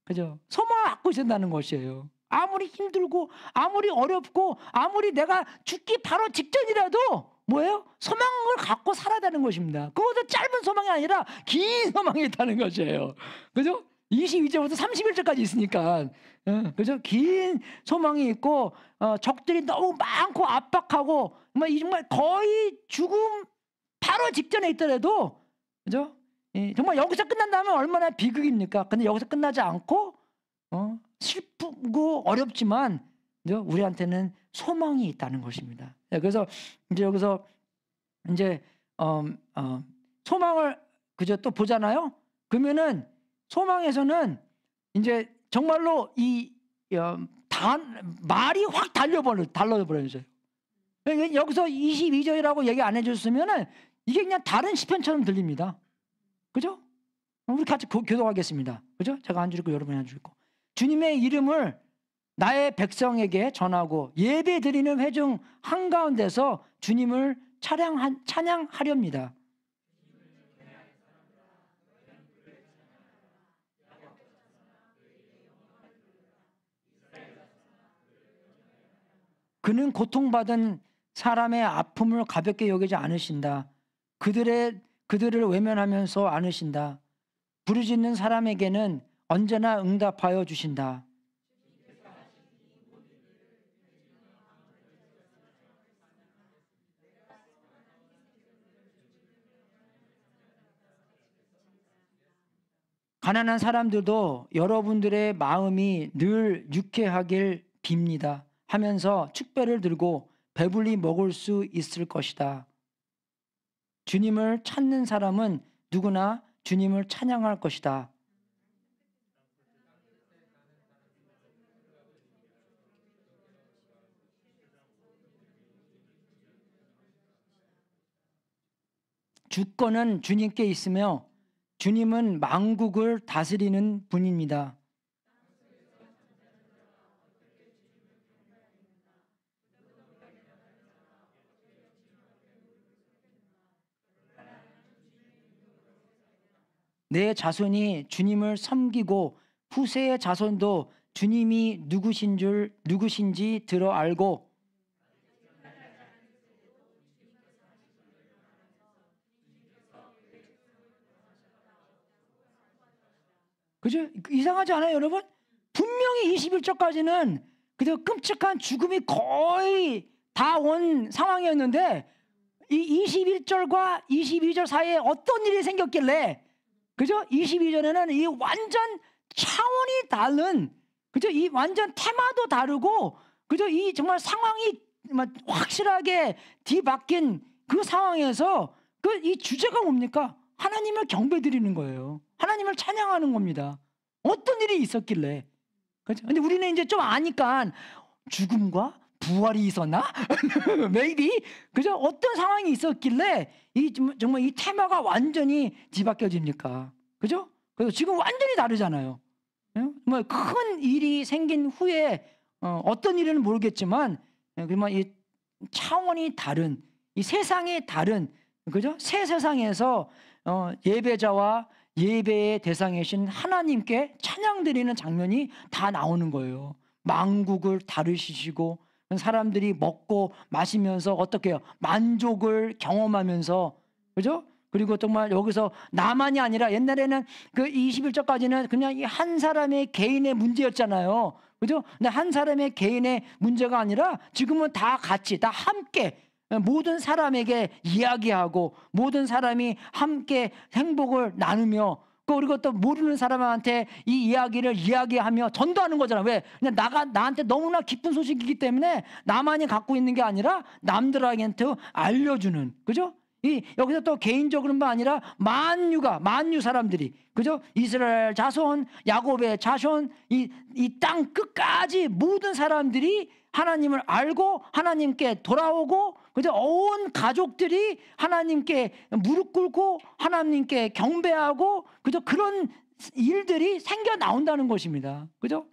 Speaker 1: 그죠? 소망을 갖고 있다는 것이에요. 아무리 힘들고 아무리 어렵고 아무리 내가 죽기 바로 직전이라도 뭐예요? 소망을 갖고 살아야 는 것입니다. 그것도 짧은 소망이 아니라 긴 [LAUGHS] 소망이 있다는 것이에요. 그죠? 22절부터 31절까지 있으니까 그죠? 긴 소망이 있고 어, 적들이 너무 많고 압박하고 뭐 정말 거의 죽음 바로 직전에 있더라도 그죠? 정말 여기서 끝난다면 얼마나 비극입니까? 근데 여기서 끝나지 않고 어? 슬프고 어렵지만 우리한테는 소망이 있다는 것입니다. 예, 그래서 이제 여기서 이제 어, 어, 소망을 그저 또 보잖아요. 그러면은 소망에서는 이제 정말로 이 어, 단, 말이 확 달려버려 달라버려요 그러니까 여기서 22절이라고 얘기 안 해줬으면은 이게 그냥 다른 시편처럼 들립니다. 그죠? 우리 같이 교도하겠습니다. 그죠? 제가 한 줄이고 여러분이 한줄이 주님의 이름을 나의 백성에게 전하고 예배 드리는 회중 한가운데서 주님을 찬양하, 찬양하렵니다. 그는 고통받은 사람의 아픔을 가볍게 여기지 않으신다. 그들의 그들을 외면하면서 않으신다. 부르짖는 사람에게는 언제나 응답하여 주신다. 가난한 사람들도 여러분들의 마음이 늘 유쾌하길 빕니다 하면서 축배를 들고 배불리 먹을 수 있을 것이다. 주님을 찾는 사람은 누구나 주님을 찬양할 것이다. 주권은 주님께 있으며 주님은 만국을 다스리는 분입니다. 내 자손이 주님을 섬기고 후세의 자손도 주님이 누구신 줄 누구신지 들어 알고 그죠? 그 이상하지 않아요, 여러분? 분명히 21절까지는 그저 끔찍한 죽음이 거의 다 온 상황이었는데 이 21절과 22절 사이에 어떤 일이 생겼길래 그죠? 22절에는 이 완전 차원이 다른 그죠? 이 완전 테마도 다르고 그죠? 이 정말 상황이 확실하게 뒤바뀐 그 상황에서 그 이 주제가 뭡니까? 하나님을 경배드리는 거예요. 하나님을 찬양하는 겁니다. 어떤 일이 있었길래. 그렇죠? 근데 우리는 이제 좀 아니까 죽음과 부활이 있었나? [LAUGHS] Maybe. 그죠? 어떤 상황이 있었길래 이 정말 이 테마가 완전히 뒤바뀌어집니까? 그죠? 그래서 지금 완전히 다르잖아요. 예? 뭐큰 일이 생긴 후에 어, 떤 일은 모르겠지만 예, 그만 이 차원이 다른 이 세상이 다른 그죠? 새 세상에서 어, 예배자와 예배의 대상이신 하나님께 찬양드리는 장면이 다 나오는 거예요. 망국을 다루시고 사람들이 먹고 마시면서 어떻게 해요? 만족을 경험하면서 그죠? 그리고 정말 여기서 나만이 아니라 옛날에는 그 21절까지는 그냥 이 한 사람의 개인의 문제였잖아요. 그죠? 근데 한 사람의 개인의 문제가 아니라 지금은 다 같이, 다 함께 모든 사람에게 이야기하고 모든 사람이 함께 행복을 나누며 그 그리고 또 모르는 사람한테 이 이야기를 이야기하며 전도하는 거잖아. 왜? 그냥 나가 나한테 너무나 기쁜 소식이기 때문에 나만이 갖고 있는 게 아니라 남들에게 알려주는 그죠? 이 여기서 또 개인적으로만 뭐 아니라 만유가 만유 사람들이 그죠? 이스라엘 자손, 야곱의 자손 이 이 땅 끝까지 모든 사람들이 하나님을 알고 하나님께 돌아오고 그죠? 온 가족들이 하나님께 무릎 꿇고 하나님께 경배하고 그죠? 그런 일들이 생겨 나온다는 것입니다. 그죠?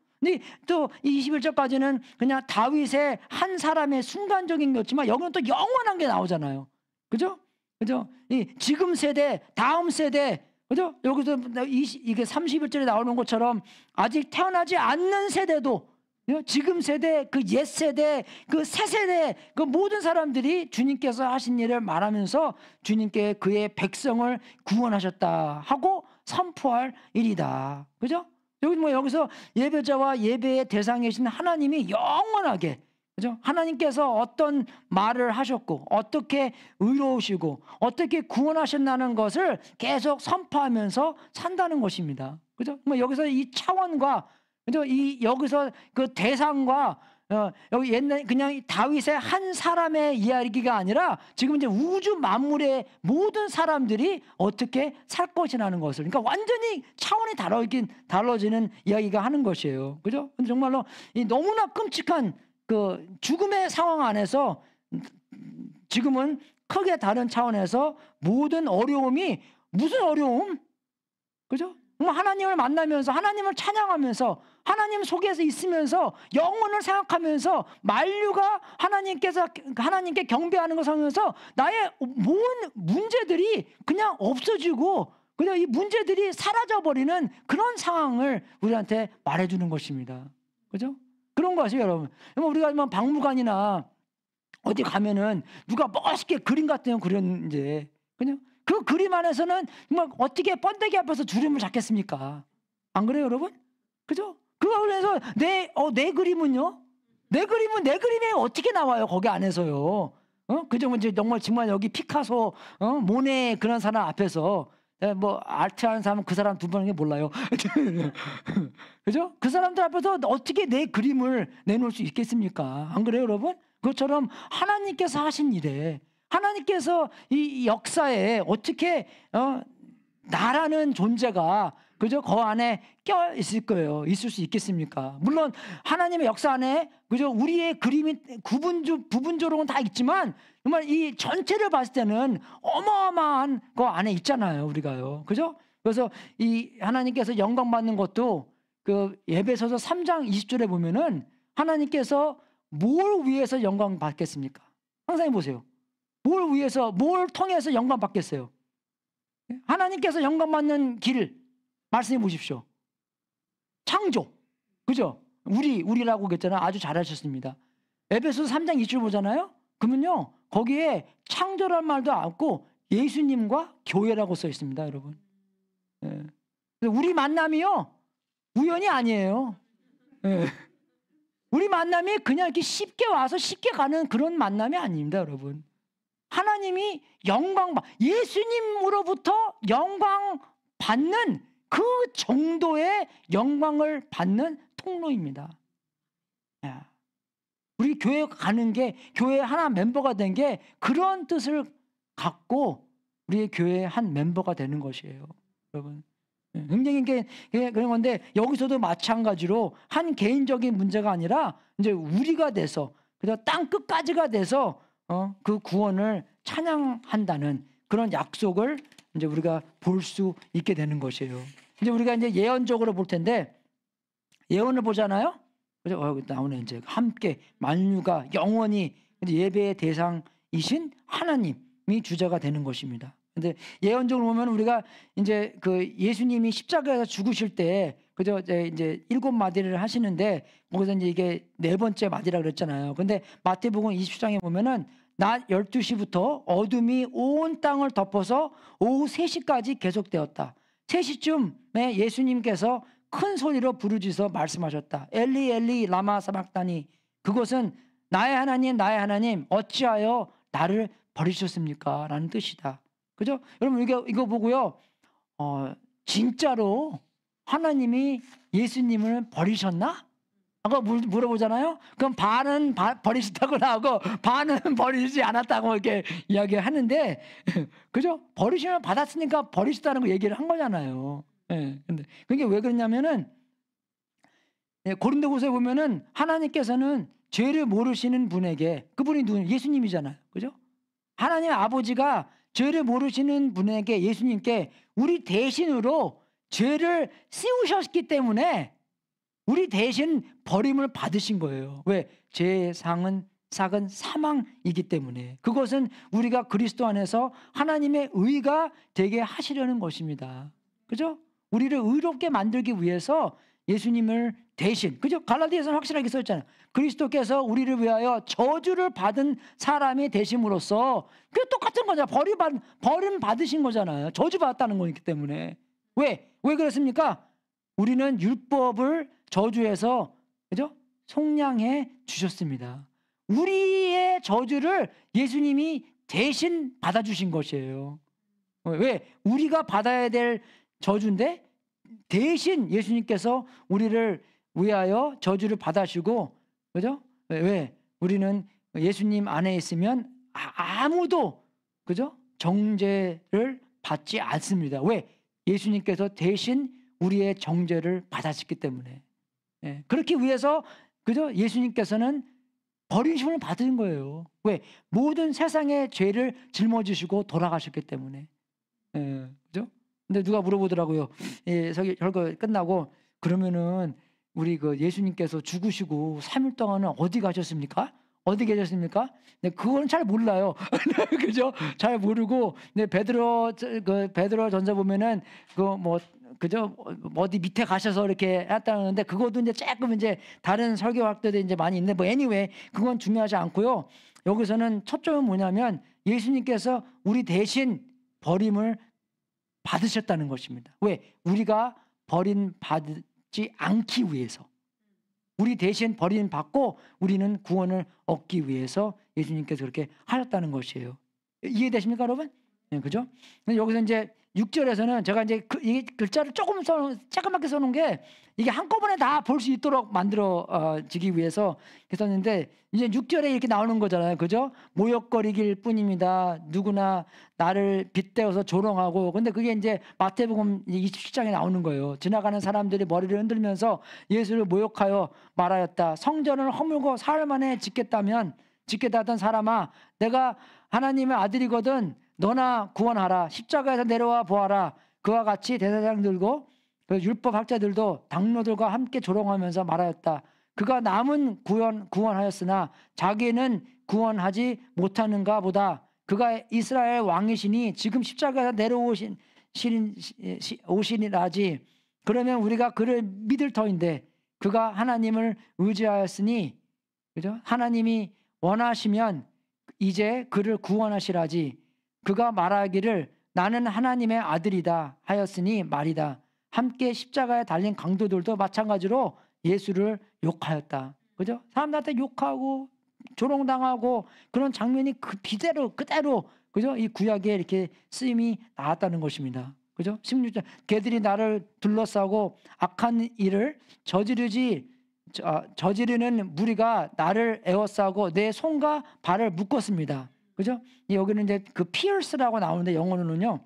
Speaker 1: 또 21절까지는 그냥 다윗의 한 사람의 순간적인 거지만 여기는 또 영원한 게 나오잖아요. 그죠? 그죠? 이 지금 세대, 다음 세대, 그죠? 여기서 20, 이게 31절에 나오는 것처럼 아직 태어나지 않는 세대도 예? 지금 세대, 그 옛 세대, 그 새 세대, 그 모든 사람들이 주님께서 하신 일을 말하면서 주님께 그의 백성을 구원하셨다 하고 선포할 일이다. 그죠? 여기 뭐 여기서 예배자와 예배의 대상이신 하나님이 영원하게 그죠? 하나님께서 어떤 말을 하셨고 어떻게 의로우시고 어떻게 구원하셨다는 것을 계속 선포하면서 산다는 것입니다. 그죠? 뭐 여기서 이 차원과 그죠? 이 여기서 그 대상과 어, 여기 옛날 그냥 다윗의 한 사람의 이야기가 아니라 지금 이제 우주 만물의 모든 사람들이 어떻게 살 것이라는 것을 그러니까 완전히 차원이 다라긴 달라지는 이야기가 하는 것이에요. 그죠? 근데 정말로 이 너무나 끔찍한 그 죽음의 상황 안에서 지금은 크게 다른 차원에서 모든 어려움이 무슨 어려움? 그죠? 뭐 하나님을 만나면서 하나님을 찬양하면서 하나님 속에서 있으면서 영혼을 생각하면서 만류가 하나님께서 하나님께 경배하는 것을 하면서 나의 모든 문제들이 그냥 없어지고 그냥 이 문제들이 사라져 버리는 그런 상황을 우리한테 말해 주는 것입니다. 그죠? 그런 거죠, 여러분. 뭐 우리가 뭐 박물관이나 어디 가면은 누가 멋있게 그림 같은 거 그렸는데 그냥 그 그림 안에서는 뭐 어떻게 번데기 앞에서 주름을 잡겠습니까? 안 그래요, 여러분? 그죠? 그거 그래서 내, 어, 내 그림은요? 내 그림은 내 그림에 어떻게 나와요, 거기 안에서요? 어? 그죠? 이제 정말 정말 여기 피카소, 어? 모네 그런 사람 앞에서 뭐 아트 하는 사람은 그 사람 두 번인 게 몰라요. [LAUGHS] 그죠? 그 사람들 앞에서 어떻게 내 그림을 내놓을 수 있겠습니까? 안 그래요, 여러분? 그처럼 하나님께서 하신 일에 하나님께서 이 역사에 어떻게 어, 나라는 존재가 그저그 안에 껴 있을 거예요. 있을 수 있겠습니까? 물론 하나님의 역사 안에 그죠? 우리의 그림이 구분조 부분조로는 다 있지만 정말 이 전체를 봤을 때는 어마어마한 거 안에 있잖아요. 우리가요. 그죠? 그래서 이 하나님께서 영광 받는 것도 그 예배서서 3장 20절에 보면은 하나님께서 뭘 위해서 영광 받겠습니까? 항상 보세요. 뭘 위해서, 뭘 통해서 영감 받겠어요? 예? 하나님께서 영감 받는 길 말씀해 보십시오. 창조. 그죠? 우리, 우리라고 했잖아. 아주 잘하셨습니다. 에베소 3장 2절 보잖아요? 그러면요, 거기에 창조란 말도 않고 예수님과 교회라고 써 있습니다, 여러분. 예. 우리 만남이요, 우연이 아니에요. 예. 우리 만남이 그냥 이렇게 쉽게 와서 쉽게 가는 그런 만남이 아닙니다, 여러분. 하나님이 영광, 예수님으로부터 영광 받는 그 정도의 영광을 받는 통로입니다. 예. 우리 교회 가는 게, 교회 하나 멤버가 된 게 그런 뜻을 갖고 우리의 교회한 멤버가 되는 것이에요. 여러분. 예, 굉장히 이게 그런 건데 여기서도 마찬가지로 한 개인적인 문제가 아니라 이제 우리가 돼서 그래서 땅 끝까지가 돼서 어? 그 구원을 찬양한다는 그런 약속을 이제 우리가 볼 수 있게 되는 것이에요. 이제 우리가 이제 예언적으로 볼 텐데 예언을 보잖아요. 그래서 어, 나오네 이제 함께 만유가 영원히 예배의 대상이신 하나님이 주자가 되는 것입니다. 근데 예언적으로 보면 우리가 이제 그 예수님이 십자가에서 죽으실 때 그죠 이제 일곱 마디를 하시는데 거기서 이제 이게 네 번째 마디라 그랬잖아요. 근데 마태복음 20장에 보면은 낮 12시부터 어둠이 온 땅을 덮어서 오후 3시까지 계속되었다. 3시쯤에 예수님께서 큰 소리로 부르짖어 말씀하셨다. 엘리 엘리 라마 사박다니 그것은 나의 하나님 나의 하나님 어찌하여 나를 버리셨습니까? 라는 뜻이다. 그죠? 여러분 이거 이거 보고요. 어, 진짜로 하나님이 예수님을 버리셨나? 아까 물어보잖아요. 그럼 반은 바, 버리셨다고 나오고 반은 [LAUGHS] 버리지 않았다고 이렇게 이야기하는데 [LAUGHS] 그죠? 버리시면 받았으니까 버리셨다는 거 얘기를 한 거잖아요. 예. 네, 근데 그게 왜 그러냐면은 예, 고린도후서에 보면은 하나님께서는 죄를 모르시는 분에게 그분이 누구 예수님이잖아요. 그죠? 하나님 아버지가 죄를 모르시는 분에게 예수님께 우리 대신으로 죄를 씌우셨기 때문에 우리 대신 버림을 받으신 거예요. 왜? 죄의 상은 삭은 사망이기 때문에 그것은 우리가 그리스도 안에서 하나님의 의가 되게 하시려는 것입니다. 그죠? 우리를 의롭게 만들기 위해서 예수님을 대신 그죠? 갈라디아서는 확실하게 써 있잖아요. 그리스도께서 우리를 위하여 저주를 받은 사람이 되심으로써 그 똑같은 거잖아. 버림받 버림 받으신 거잖아요. 저주 받았다는 거기 때문에. 왜? 왜 그렇습니까? 우리는 율법을 저주해서 그죠? 속량해 주셨습니다. 우리의 저주를 예수님이 대신 받아주신 것이에요. 왜? 우리가 받아야 될 저주인데 대신 예수님께서 우리를 위하여 저주를 받으시고 그죠? 왜? 우리는 예수님 안에 있으면 아, 아무도 그죠? 정죄를 받지 않습니다. 왜? 예수님께서 대신 우리의 정죄를 받았기 때문에. 예. 그렇게 위해서 그죠? 예수님께서는 버림심을 받은 거예요. 왜? 모든 세상의 죄를 짊어지시고 돌아가셨기 때문에. 예. 그죠? 근데 누가 물어보더라고요. 예, 저기 별거 끝나고 그러면은 우리 그 예수님께서 죽으시고 3일 동안은 어디 가셨습니까? 어디 계셨습니까? 네, 그건 잘 몰라요. [LAUGHS] 네, 그죠? 잘 모르고, 네, 베드로, 그, 베드로 전서 보면은, 그, 뭐, 그죠? 뭐 어디 밑에 가셔서 이렇게 했다는데, 그것도 이제 조금 이제 다른 설교 학도 이제 많이 있는데, 뭐, anyway, 그건 중요하지 않고요. 여기서는 초점은 뭐냐면, 예수님께서 우리 대신 버림을 받으셨다는 것입니다. 왜? 우리가 버림받지 않기 위해서. 우리 대신 버림받고 우리는 구원을 얻기 위해서 예수님께서 그렇게 하셨다는 것이에요. 이해되십니까, 여러분? 네, 그죠? 여기서 이제 6절에서는 제가 이제 그, 이게 글자를 조금 써, 조그맣게 써놓은 게 이게 한꺼번에 다 볼 수 있도록 만들어지기 어, 위해서 했었는데 이제 6절에 이렇게 나오는 거잖아요. 그죠? 모욕거리길 뿐입니다. 누구나 나를 빗대어서 조롱하고 근데 그게 이제 마태복음 27장에 나오는 거예요. 지나가는 사람들이 머리를 흔들면서 예수를 모욕하여 말하였다. 성전을 허물고 사흘 만에 짓겠다면 짓겠다던 사람아 내가 하나님의 아들이거든 너나 구원하라 십자가에서 내려와 보아라 그와 같이 대사장들고 그 율법 학자들도 당로들과 함께 조롱하면서 말하였다. 그가 남은 구원 구원하였으나 자기는 구원하지 못하는가 보다. 그가 이스라엘 왕이시니 지금 십자가에서 내려오신 신, 오신이라지. 그러면 우리가 그를 믿을 터인데 그가 하나님을 의지하였으니 그죠? 하나님이 원하시면 이제 그를 구원하시라지. 그가 말하기를 나는 하나님의 아들이다 하였으니 말이다. 함께 십자가에 달린 강도들도 마찬가지로 예수를 욕하였다. 그죠? 사람들한테 욕하고 조롱당하고 그런 장면이 그 비대로 그대로 그죠? 이 구약에 이렇게 쓰임이 나왔다는 것입니다. 그죠? 16절. 개들이 나를 둘러싸고 악한 일을 저지르지 저, 저지르는 무리가 나를 에워싸고 내 손과 발을 묶었습니다. 그죠? 여기는 이제 그 피어스라고 나오는데 영어로는요.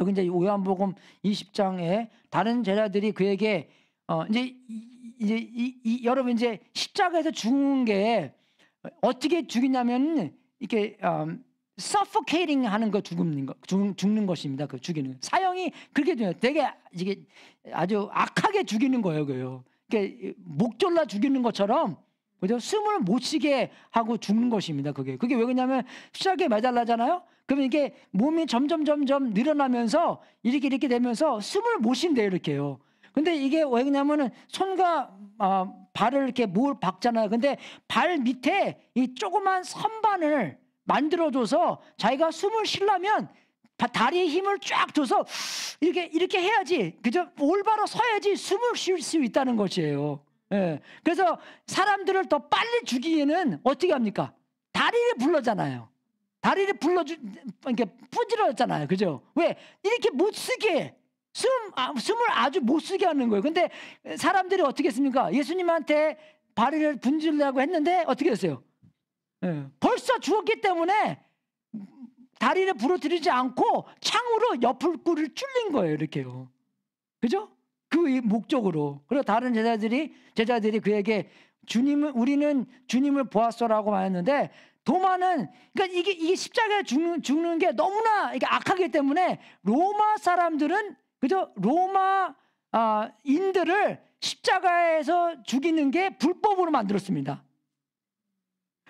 Speaker 1: 여기 이제 요한복음 20장에 다른 제자들이 그에게 어 이제 이제 이, 이, 여러분 이제 십자가에서 죽은 게 어떻게 죽이냐면 이렇게 음, suffocating 하는 거 죽는 거 죽, 죽는 것입니다. 그 죽이는 사형이 그렇게 돼요. 되게 이게 아주 악하게 죽이는 거예요, 그요. 이렇게 목 졸라 죽이는 것처럼 그죠? 숨을 못 쉬게 하고 죽는 것입니다. 그게. 그게 왜 그러냐면 수작에 매달라잖아요? 그러면 이게 몸이 점점 점점 늘어나면서 이렇게 이렇게 되면서 숨을 못 쉰대요. 이렇게요. 근데 이게 왜 그러냐면은 손과 아, 발을 이렇게 뭘 박잖아요. 근데 발 밑에 이 조그만 선반을 만들어줘서 자기가 숨을 쉬려면 다리에 힘을 쫙 줘서 이렇게 이렇게 해야지 그저 올바로 서야지 숨을 쉴 수 있다는 것이에요. 예. 그래서 사람들을 더 빨리 죽이기에는 어떻게 합니까? 다리를 불러잖아요. 다리를 불러주, 이렇게 부질렀잖아요. 그죠? 왜? 이렇게 못 쓰게, 숨, 아, 숨을 아주 못 쓰게 하는 거예요. 근데 사람들이 어떻게 했습니까? 예수님한테 다리 분질려고 했는데 어떻게 됐어요? 예. 벌써 죽었기 때문에 다리를 부러뜨리지 않고 창으로 옆을 꿀을 찔린 거예요. 이렇게요. 그죠? 그 목적으로 그리고 다른 제자들이 제자들이 그에게 주님을 우리는 주님을 보았어라고 말했는데 도마는 그러니까 이게 이게 십자가에 죽는, 죽는 게 너무나 이게 악하기 때문에 로마 사람들은 그죠 로마 아, 인들을 십자가에서 죽이는 게 불법으로 만들었습니다.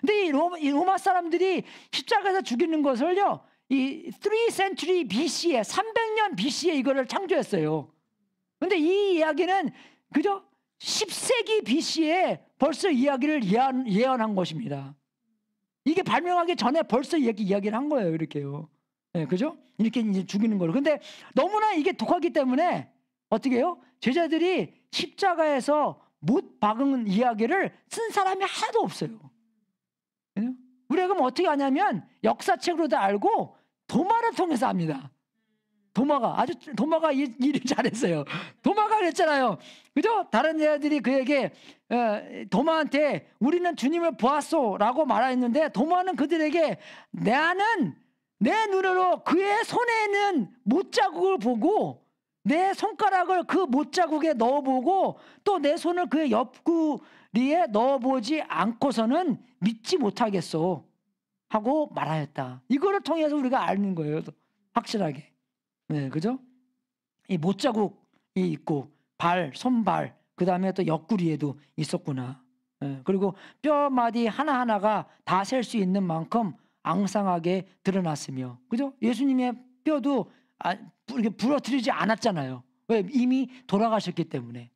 Speaker 1: 근데 이 로마, 이 로마 사람들이 십자가에서 죽이는 것을요 이3 century BC에 300년 BC에 이거를 창조했어요. 근데 이 이야기는 그죠? 10세기 BC에 벌써 이야기를 예언, 예언한 것입니다. 이게 발명하기 전에 벌써 이야기, 이야기를 한 거예요. 이렇게요. 예, 네, 그죠? 이렇게 이제 죽이는 거 근데 너무나 이게 독하기 때문에 어떻게 해요? 제자들이 십자가에서 못 박은 이야기를 쓴 사람이 하나도 없어요. 우리가 그럼 어떻게 하냐면 역사책으로 다 알고 도마를 통해서 합니다. 도마가 아주 도마가 일, 일을 [LAUGHS] 잘했어요. 도마가 그랬잖아요. 그죠? 다른 애들이 그에게 에, 어, 도마한테 우리는 주님을 보았소라고 말했는데 도마는 그들에게 나는 내 눈으로 그의 손에 있는 못자국을 보고 내 손가락을 그 못자국에 넣어보고 또 내 손을 그의 옆구리에 넣어보지 않고서는 믿지 못하겠소 하고 말하였다. 이거를 통해서 우리가 아는 거예요. 확실하게. 네, 그죠? 이 못자국이 있고 발, 손발, 그 다음에 또 옆구리에도 있었구나. 네, 그리고 뼈마디 하나하나가 다 셀 수 있는 만큼 앙상하게 드러났으며, 그죠? 예수님의 뼈도 아, 이렇게 부러뜨리지 않았잖아요. 왜? 이미 돌아가셨기 때문에.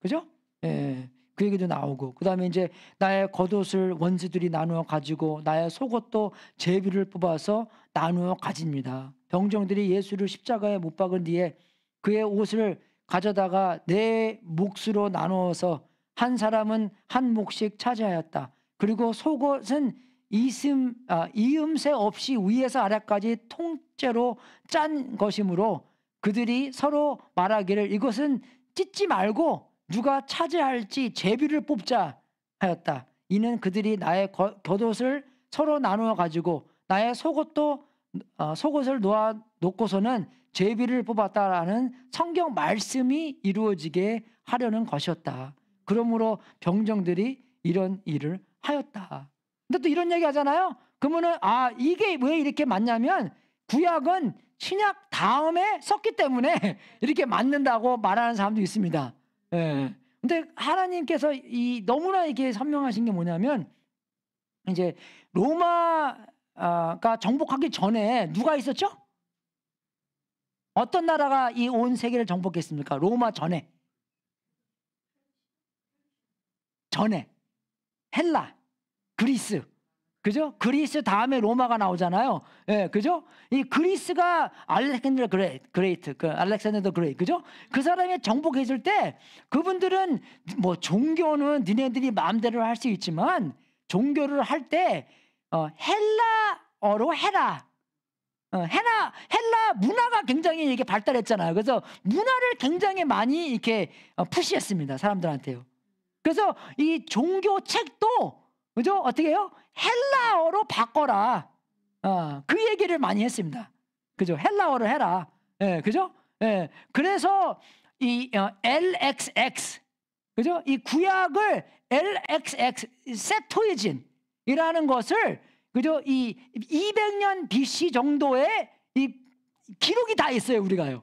Speaker 1: 그죠? 예. 그 얘기도 나오고 그다음에 이제 나의 겉옷을 원수들이 나누어 가지고 나의 속옷도 제비를 뽑아서 나누어 가집니다. 병정들이 예수를 십자가에 못 박은 뒤에 그의 옷을 가져다가 네 몫으로 나누어서 한 사람은 한 몫씩 차지하였다. 그리고 속옷은 이슴, 아, 이음새 없이 위에서 아래까지 통째로 짠 것이므로 그들이 서로 말하기를 이것은 찢지 말고 누가 차지할지 제비를 뽑자 하였다. 이는 그들이 나의 겉옷을 서로 나누어 가지고 나의 속옷도 어, 속옷을 놓아 놓고서는 제비를 뽑았다라는 성경 말씀이 이루어지게 하려는 것이었다. 그러므로 병정들이 이런 일을 하였다. 근데 또 이런 얘기 하잖아요. 그러면은 아 이게 왜 이렇게 맞냐면 구약은 신약 다음에 썼기 때문에 [LAUGHS] 이렇게 맞는다고 말하는 사람도 있습니다. 예. 근데 하나님께서 이 너무나 이게 선명하신 게 뭐냐면 이제 로마 어,가 정복하기 전에 누가 있었죠? 어떤 나라가 이 온 세계를 정복했습니까? 로마 전에. 전에. 헬라, 그리스. 그죠? 그리스 다음에 로마가 나오잖아요. 예, 그죠? 이 그리스가 알렉산더 그레, 그레이트, 그 알렉산더 그레이, 그죠? 그 사람이 정복했을 때 그분들은 뭐 종교는 니네들이 마음대로 할 수 있지만 종교를 할때 어, 헬라어로 해라. 어, 헬라 어, 헬라 문화가 굉장히 이게 발달했잖아요. 그래서 문화를 굉장히 많이 이렇게 어, 푸시했습니다. 사람들한테요. 그래서 이 종교 책도 그죠? 어떻게 해요? 헬라어로 바꿔라. 어, 그 얘기를 많이 했습니다. 그죠? 헬라어로 해라. 예, 그죠? 예. 그래서 이 어, LXX 그죠? 이 구약을 LXX 세토이진 이라는 것을 그죠? 이 200년 BC 정도의 이 기록이 다 있어요, 우리가요.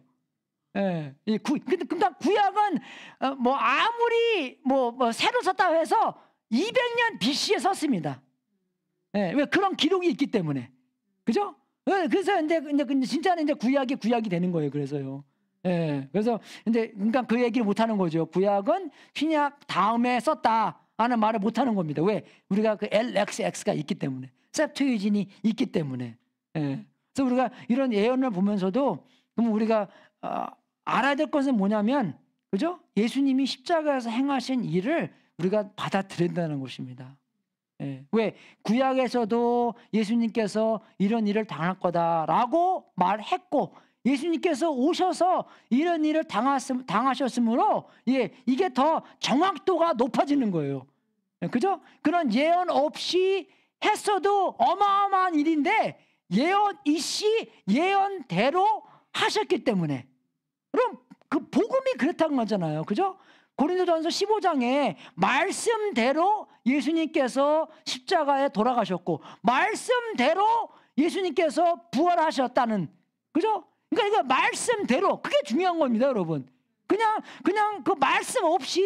Speaker 1: 예. 구, 근데 그러 구약은 어, 뭐 아무리 뭐, 뭐 새로 썼다 해서 200년 BC에 썼습니다. 예. 왜 그런 기록이 있기 때문에. 그죠? 예, 그래서 이제 이제 그 진짜는 이제 구약이 구약이 되는 거예요. 그래서요. 예. 그래서 이제 그러니까 그 얘기를 못 하는 거죠. 구약은 신약 다음에 썼다. 아는 말을 못하는 겁니다. 왜? 우리가 그 LXX가 있기 때문에 셉트유진이 있기 때문에. 예. 그래서 우리가 이런 예언을 보면서도 그럼 우리가 어, 알아야 될 것은 뭐냐면 그죠? 예수님이 십자가에서 행하신 일을 우리가 받아들인다는 것입니다. 예. 왜 구약에서도 예수님께서 이런 일을 당할 거다라고 말했고 예수님께서 오셔서 이런 일을 당하셨음, 당하셨으므로 예, 이게 더 정확도가 높아지는 거예요. 예, 그죠? 그런 예언 없이 했어도 어마어마한 일인데 예언 이씨 예언대로 하셨기 때문에 그럼 그 복음이 그렇다는 거잖아요. 그죠? 고린도전서 15장에 말씀대로 예수님께서 십자가에 돌아가셨고 말씀대로 예수님께서 부활하셨다는 그죠? 그러니까 말씀대로 그게 중요한 겁니다, 여러분. 그냥 그냥 그 말씀 없이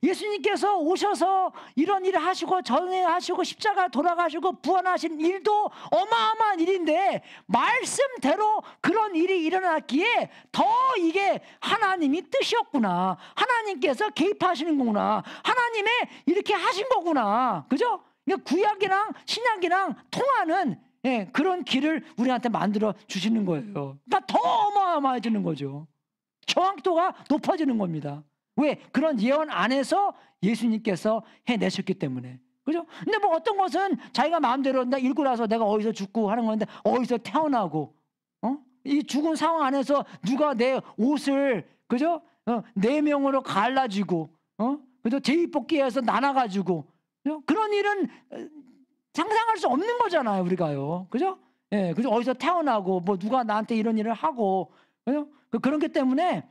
Speaker 1: 예수님께서 오셔서 이런 일을 하시고 전에 하시고 십자가 돌아가시고 부활하신 일도 어마어마한 일인데 말씀대로 그런 일이 일어났기에 더 이게 하나님이 뜻이었구나 하나님께서 개입하시는 거구나 하나님의 이렇게 하신 거구나 그죠? 그러니까 구약이랑 신약이랑 통하는 예, 그런 길을 우리한테 만들어 주시는 거예요. 그러니까 더 어마어마해지는 거죠. 정확도가 높아지는 겁니다. 왜? 그런 예언 안에서 예수님께서 해내셨기 때문에. 그죠? 근데 뭐 어떤 것은 자기가 마음대로 나 읽고 나서 내가 어디서 죽고 하는 건데 어디서 태어나고, 어? 이 죽은 상황 안에서 누가 내 옷을, 그죠? 어, 네 명으로 갈라지고, 어? 그죠? 제입복귀해서 나눠가지고, 그런 일은 상상할 수 없는 거잖아요, 우리가요. 그죠? 예, 그죠? 어디서 태어나고, 뭐 누가 나한테 이런 일을 하고, 그죠? 그, 그런 게 때문에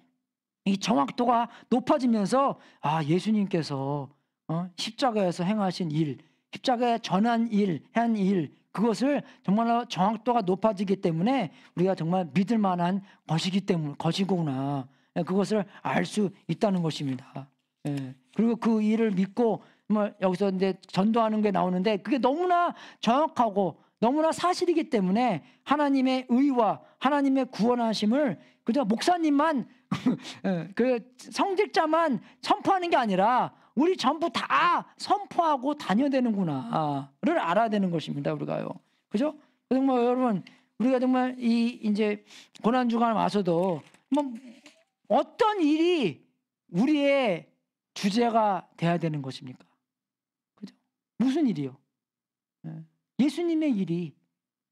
Speaker 1: 이 정확도가 높아지면서, 아, 예수님께서, 어, 십자가에서 행하신 일, 십자가에 전한 일, 한 일, 그것을 정말로 정확도가 높아지기 때문에 우리가 정말 믿을 만한 것이기 때문에, 것이구나. 예, 그것을 알 수 있다는 것입니다. 예, 그리고 그 일을 믿고 뭐 여기서 이제 전도하는 게 나오는데 그게 너무나 정확하고 너무나 사실이기 때문에 하나님의 의와 하나님의 구원하심을 그저 목사님만 [LAUGHS] 예, 그 성직자만 선포하는 게 아니라 우리 전부 다 선포하고 다녀야 되는구나를 알아야 되는 것입니다 우리가요 그죠? 그래서 뭐 여러분 우리가 정말 이 이제 고난 주간 와서도 뭐 어떤 일이 우리의 주제가 돼야 되는 것입니까? 무슨 일이요? 예. 예수님의 일이,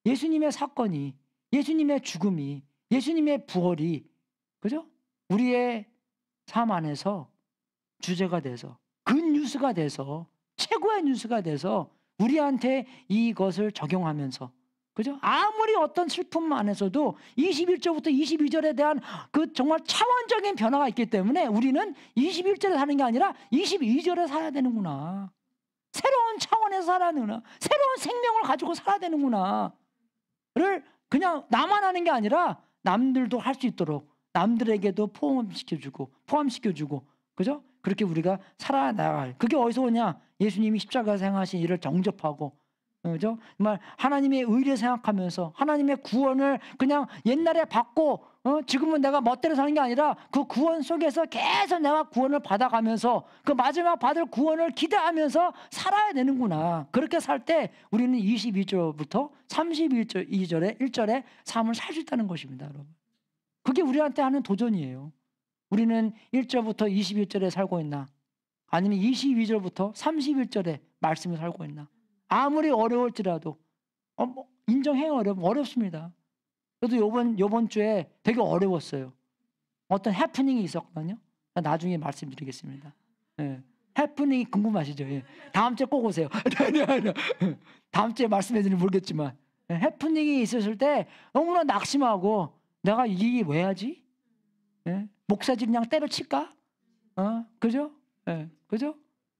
Speaker 1: 예수님의 사건이, 예수님의 죽음이, 예수님의 부활이, 그죠? 우리의 삶 안에서 주제가 돼서, 근뉴스가 그 돼서, 최고의 뉴스가 돼서 우리한테 이것을 적용하면서, 그죠? 아무리 어떤 슬픔 안에서도 21절부터 22절에 대한 그 정말 차원적인 변화가 있기 때문에 우리는 21절에 사는 게 아니라 22절에 살야 되는구나. 새로운 차원에서 살아야 되구나. 새로운 생명을 가지고 살아야 되는구나.를 그냥 나만 하는 게 아니라 남들도 할 수 있도록 남들에게도 포함시켜주고 포함시켜주고 그죠? 그렇게 우리가 살아나갈 그게 어디서 오냐? 예수님이 십자가생하신 일을 정접하고 그죠? 정말 하나님의 의를 생각하면서 하나님의 구원을 그냥 옛날에 받고 어? 지금은 내가 멋대로 사는 게 아니라 그 구원 속에서 계속 내가 구원을 받아가면서 그 마지막 받을 구원을 기대하면서 살아야 되는구나. 그렇게 살 때 우리는 22절부터 31절, 2절에 1절에 삶을 살수 있다는 것입니다, 여러분. 그게 우리한테 하는 도전이에요. 우리는 1절부터 21절에 살고 있나? 아니면 22절부터 31절에 말씀을 살고 있나? 아무리 어려울지라도 어, 뭐 인정해요 어렵 어렵습니다. 저도 요번 요번 주에 되게 어려웠어요. 어떤 해프닝이 있었거든요. 나중에 말씀드리겠습니다. 예. 해프닝이 궁금하시죠? 예. 다음 주에 꼭 오세요. [LAUGHS] 다음 주에 말씀해드리면 모르겠지만 예. 해프닝이 있었을 때 너무나 낙심하고 내가 이게 왜 하지? 예? 목사집 그냥 때려칠까? 어? 그죠? 예, 그죠?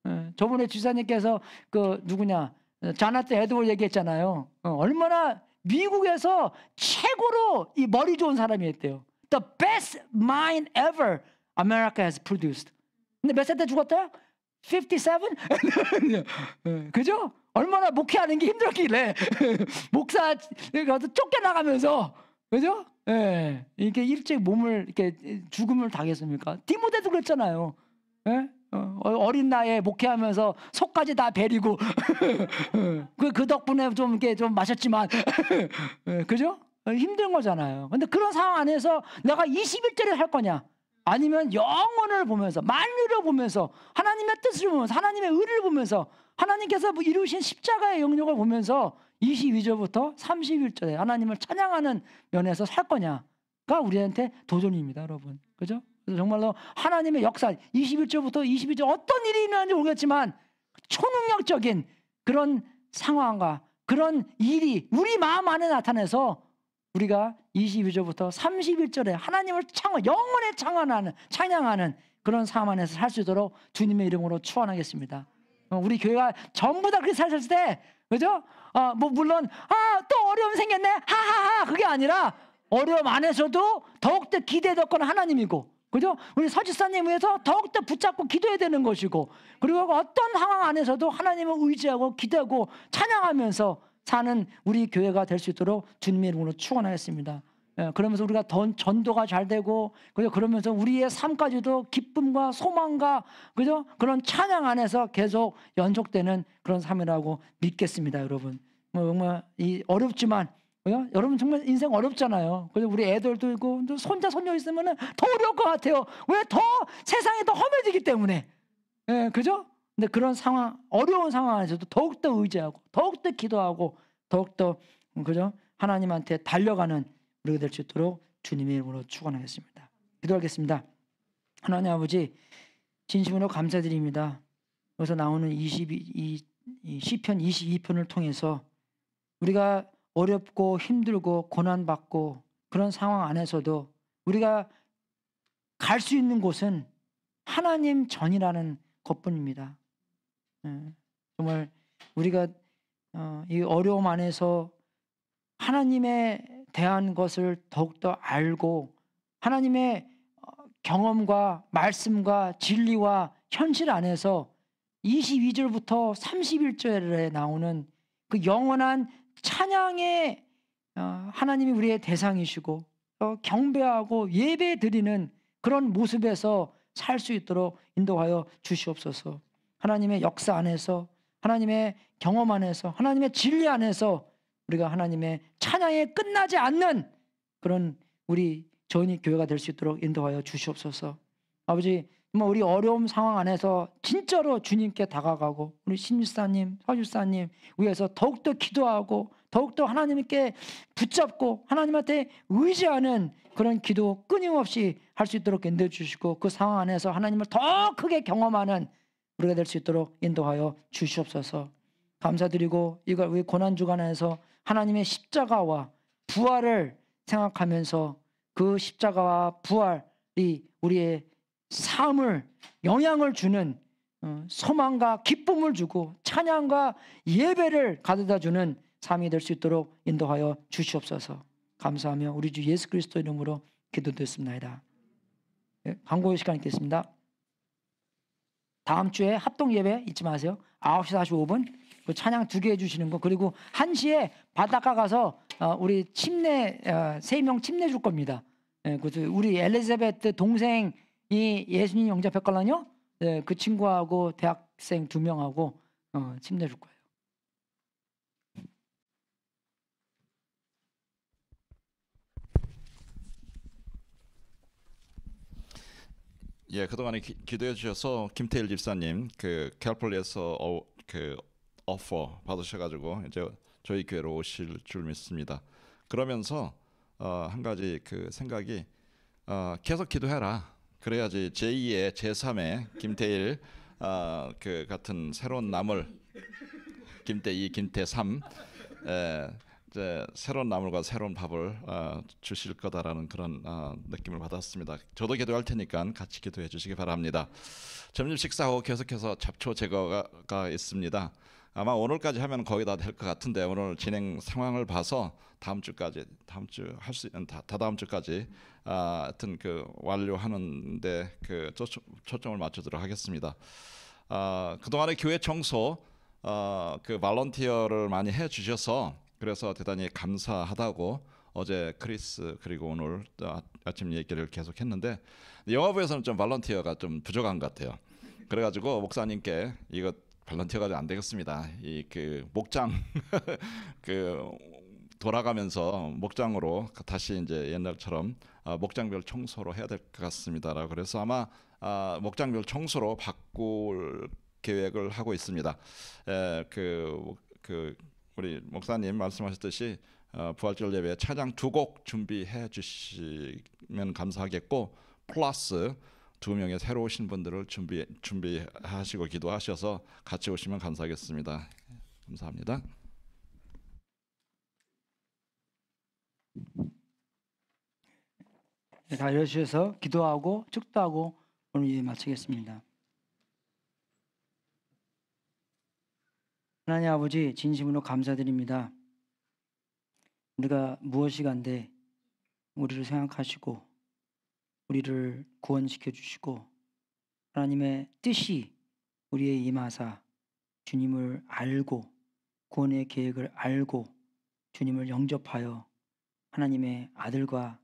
Speaker 1: 예. 저번에 주사님께서 그 누구냐 어, 자나튼 에드워드 얘기했잖아요. 어, 얼마나 미국에서 최고로 이 머리 좋은 사람이었대요. The best mind ever America has produced. 근데 몇 살 때 죽었대요? 57? 그죠? 얼마나 목회하는 게 힘들었길래 [LAUGHS] 목사 가서 쫓겨나가면서 그죠? 예. 이렇게 일찍 몸을 이렇게 죽음을 당했습니까? 디모데도 그랬잖아요. 예? 어, 어, 어린 나이에 목회하면서 속까지 다 베리고 [LAUGHS] 그, 그 덕분에 좀 이렇게 좀 마셨지만 [LAUGHS] 예, 그죠? 어, 힘든 거잖아요. 근데 그런 상황 안에서 내가 21절을 할 거냐? 아니면 영원을 보면서 만유를 보면서 하나님의 뜻을 보면서 하나님의 의를 보면서 하나님께서 뭐 이루신 십자가의 영역을 보면서 22절부터 31절에 하나님을 찬양하는 면에서 살 거냐가 우리한테 도전입니다, 여러분. 그죠? 그래서 정말로 하나님의 역사 21절부터 22절 어떤 일이 일어나는지 모르겠지만 초능력적인 그런 상황과 그런 일이 우리 마음 안에 나타내서 우리가 22절부터 31절에 하나님을 창원 영원히 창원하는 찬양하는 그런 삶 안에서 살 수 있도록 주님의 이름으로 축원하겠습니다. 어, 우리 교회가 전부 다 그렇게 살았을 때 그죠? 아, 뭐 물론 아, 또 어려움 생겼네. 하하하. 그게 아니라 어려움 안에서도 더욱더 기대됐건 하나님이고 그죠? 우리 서지사님 위해서 더욱더 붙잡고 기도해야 되는 것이고 그리고 어떤 상황 안에서도 하나님을 의지하고 기대하고 찬양하면서 사는 우리 교회가 될 수 있도록 주님의 이름으로 축원하였습니다. 예, 그러면서 우리가 던, 전도가 잘 되고 그죠? 그러면서 우리의 삶까지도 기쁨과 소망과 그죠? 그런 찬양 안에서 계속 연속되는 그런 삶이라고 믿겠습니다, 여러분. 뭐 정말 이 어렵지만 그냥 어? 여러분 정말 인생 어렵잖아요. 그래서 우리 애들도 있고 손자 손녀 있으면더 어려울 것 같아요. 왜 더 세상이 더 험해지기 때문에. 예, 그죠? 근데 그런 상황 어려운 상황 에서도 더욱더 의지하고 더욱더 기도하고 더욱더 음, 그죠? 하나님한테 달려가는 우리가 될 수 있도록 주님의 이름으로 축원하겠습니다. 기도하겠습니다. 하나님 아버지 진심으로 감사드립니다. 여기서 나오는 22, 이 시편 22편을 통해서 우리가 어렵고 힘들고 고난받고 그런 상황 안에서도 우리가 갈 수 있는 곳은 하나님 전이라는 것뿐입니다. 예, 정말 우리가 어, 이 어려움 안에서 하나님에 대한 것을 더욱더 알고 하나님의 어, 경험과 말씀과 진리와 현실 안에서 22절부터 31절에 나오는 그 영원한 찬양의 어, 하나님이 우리의 대상이시고 경배하고 예배 드리는 그런 모습에서 살 수 있도록 인도하여 주시옵소서. 하나님의 역사 안에서 하나님의 경험 안에서 하나님의 진리 안에서 우리가 하나님의 찬양에 끝나지 않는 그런 우리 전이 교회가 될 수 있도록 인도하여 주시옵소서. 아버지 뭐 우리 어려움 상황 안에서 진짜로 주님께 다가가고 우리 심사님, 서주사님 위해서 더욱더 기도하고 더욱더 하나님께 붙잡고 하나님한테 의지하는 그런 기도 끊임없이 할 수 있도록 인도해 주시고 그 상황 안에서 하나님을 더 크게 경험하는 우리가 될 수 있도록 인도하여 주시옵소서. 감사드리고 이걸 우리 고난 주간에서 하나님의 십자가와 부활을 생각하면서 그 십자가와 부활이 우리의 삶을 영향을 주는 어, 소망과 기쁨을 주고 찬양과 예배를 가져다 주는 삶이 될 수 있도록 인도하여 주시옵소서. 감사하며 우리 주 예수 그리스도 이름으로 기도드렸습니다. 네, 예, 광고 시간 있겠습니다. 다음 주에 합동 예배 잊지 마세요. 9시 45분 그 찬양 두 개 해주시는 거 그리고 1시에 바닷가 가서 어, 우리 침례 어, 세명 침례 줄 겁니다. 예, 그 우리 엘리자베트 동생 이 예수님 영접했걸라뇨? 네, 그 친구하고 대학생 두 명하고 어, 침대 줄 거예요.
Speaker 2: 예, 그동안에 기, 도해 주셔서 김태일 집사님 그 캘폴리에서 어, 그 어퍼 받으셔가지고 이제 저희 교회로 오실 줄 믿습니다. 그러면서 어, 한 가지 그 생각이 어, 계속 기도해라. 그래야지 제2의 제3의 김태일 어, 그 같은 새로운 나물 김태2 김태삼 에, 이제 새로운 나물과 새로운 밥을 어, 주실 거다라는 그런 어, 느낌을 받았습니다. 저도 기도할 테니까 같이 기도해 주시기 바랍니다. 점심 식사 후 계속해서 잡초 제거가 있습니다. 아마 오늘까지 하면 거의 다 될 것 같은데 오늘 진행 상황을 봐서 다음 주까지 다음 주 할 수 있는 다, 다음 주까지 아, 하여튼 그 완료하는데 그 초점, 초점을 맞추도록 하겠습니다. 아, 그동안에 교회 청소 아, 그 발런티어를 많이 해 주셔서 그래서 대단히 감사하다고 어제 크리스 그리고 오늘 아, 아침 얘기를 계속 했는데 영화부에서는 좀 발런티어가 좀 부족한 것 같아요. 그래가지고 목사님께 이것 발런티어가 안 되겠습니다. 이그 목장 [LAUGHS] 그 돌아가면서 목장으로 다시 이제 옛날처럼 아, 목장별 청소로 해야 될 것 같습니다라고 그래서 아마 아, 목장별 청소로 바꿀 계획을 하고 있습니다. 그그 그 우리 목사님 말씀하셨듯이 어, 부활절 예배 찬양 두곡 준비해 주시면 감사하겠고 플러스 두 명의 새로 오신 분들을 준비 준비하시고 기도하셔서 같이 오시면 감사하겠습니다. 감사합니다.
Speaker 1: 네, 다이어시서 기도하고 축도하고 오늘 예 마치겠습니다. 하나님 아버지 진심으로 감사드립니다. 우리가 무엇이 간데 우리를 생각하시고 우리를 구원시켜 주시고 하나님의 뜻이 우리의 임하사 주님을 알고 구원의 계획을 알고 주님을 영접하여 하나님의 아들과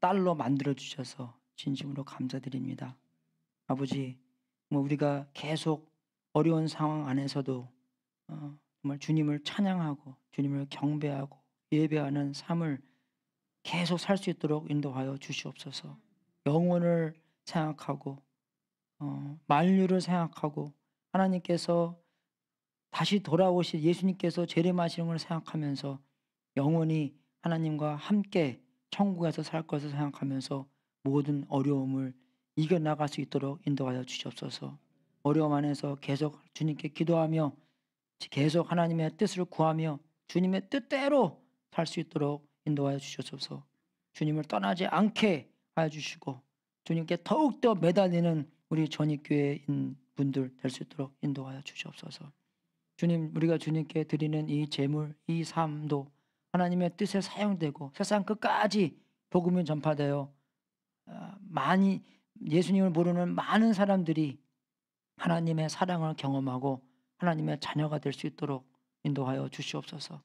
Speaker 1: 딸로 만들어 주셔서 진심으로 감사드립니다. 아버지, 뭐 우리가 계속 어려운 상황 안에서도 어, 정말 주님을 찬양하고 주님을 경배하고 예배하는 삶을 계속 살 수 있도록 인도하여 주시옵소서. 영혼을 생각하고 어, 만류를 생각하고 하나님께서 다시 돌아오실 예수님께서 재림하시는 걸 생각하면서 영원히 하나님과 함께 천국에서 살 것을 생각하면서 모든 어려움을 이겨나갈 수 있도록 인도하여 주시옵소서. 어려움 안에서 계속 주님께 기도하며 계속 하나님의 뜻을 구하며 주님의 뜻대로 살 수 있도록 인도하여 주시옵소서. 주님을 떠나지 않게 알려주시고 주님께 더욱더 매달리는 우리 전익교회인 분들 될 수 있도록 인도하여 주시옵소서. 주님 우리가 주님께 드리는 이 재물 이 삶도 하나님의 뜻에 사용되고 세상 끝까지 복음이 전파되어 어, 많이 예수님을 모르는 많은 사람들이 하나님의 사랑을 경험하고 하나님의 자녀가 될 수 있도록 인도하여 주시옵소서.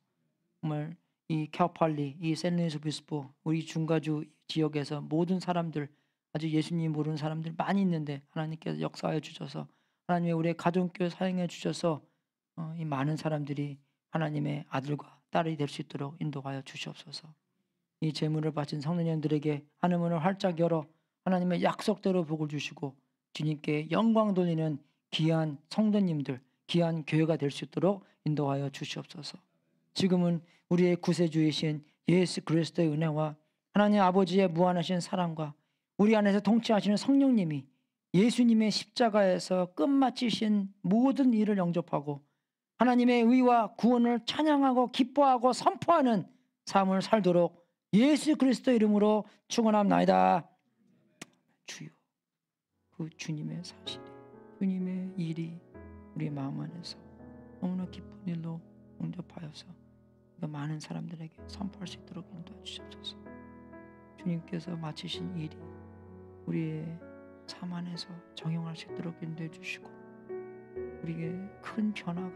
Speaker 1: 정말 이 캐어팔리, 이 샌루이스 비스포, 우리 중가주 지역에서 모든 사람들 아주 예수님 모르는 사람들 많이 있는데 하나님께서 역사하여 주셔서 하나님의 우리의 가정교회 사용해 주셔서 어, 이 많은 사람들이 하나님의 아들과 딸이 될 수 있도록 인도하여 주시옵소서. 이 재물을 바친 성도님들에게 하늘문을 활짝 열어 하나님의 약속대로 복을 주시고 주님께 영광 돌리는 귀한 성도님들, 귀한 교회가 될 수 있도록 인도하여 주시옵소서. 지금은 우리의 구세주이신 예수 그리스도의 은혜와 하나님 아버지의 무한하신 사랑과 우리 안에서 통치하시는 성령님이 예수님의 십자가에서 끝마치신 모든 일을 영접하고 하나님의 의와 구원을 찬양하고 기뻐하고 선포하는 삶을 살도록 예수 그리스도 이름으로 축원합니다. 주여, 그 주님의 사실, 주님의 일이 우리 마음 안에서 너무나 기쁜 일로 영접하여서 많은 사람들에게 선포할 수 있도록 인도해 주시옵소서. 주님께서 마치신 일이 우리의 삶 안에서 정용할 수 있도록 인도해 주시고 우리에게 큰 변화가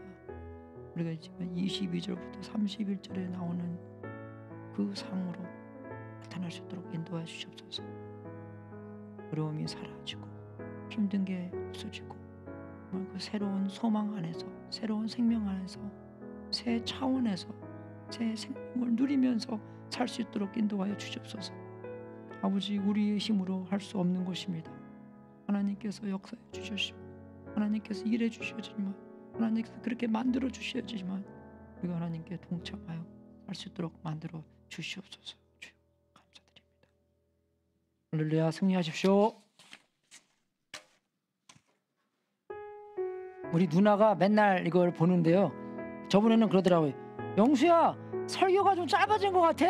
Speaker 1: 우리가 지금 22절부터 31절에 나오는 그 상으로 나타날 수 있도록 인도해 주시옵소서. 어려움이 사라지고 힘든 게 없어지고 그 새로운 소망 안에서 새로운 생명 안에서 새 차원에서 제 생명을 누리면서 살 수 있도록 인도하여 주시옵소서. 아버지 우리의 힘으로 할 수 없는 것입니다. 하나님께서 역사해 주시오 하나님께서 일해 주시지만 하나님께서 그렇게 만들어 주시지만 우리 가 하나님께 동참하여 할수 있도록 만들어 주시옵소서. 주여 감사드립니다. 할렐루야 승리하십시오. 우리 누나가 맨날 이걸 보는데요. 저번에는 그러더라고요. 영수야 설교가 좀 짧아진 것 같아?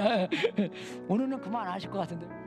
Speaker 1: [LAUGHS] 오늘은 그만 하실 것 같은데.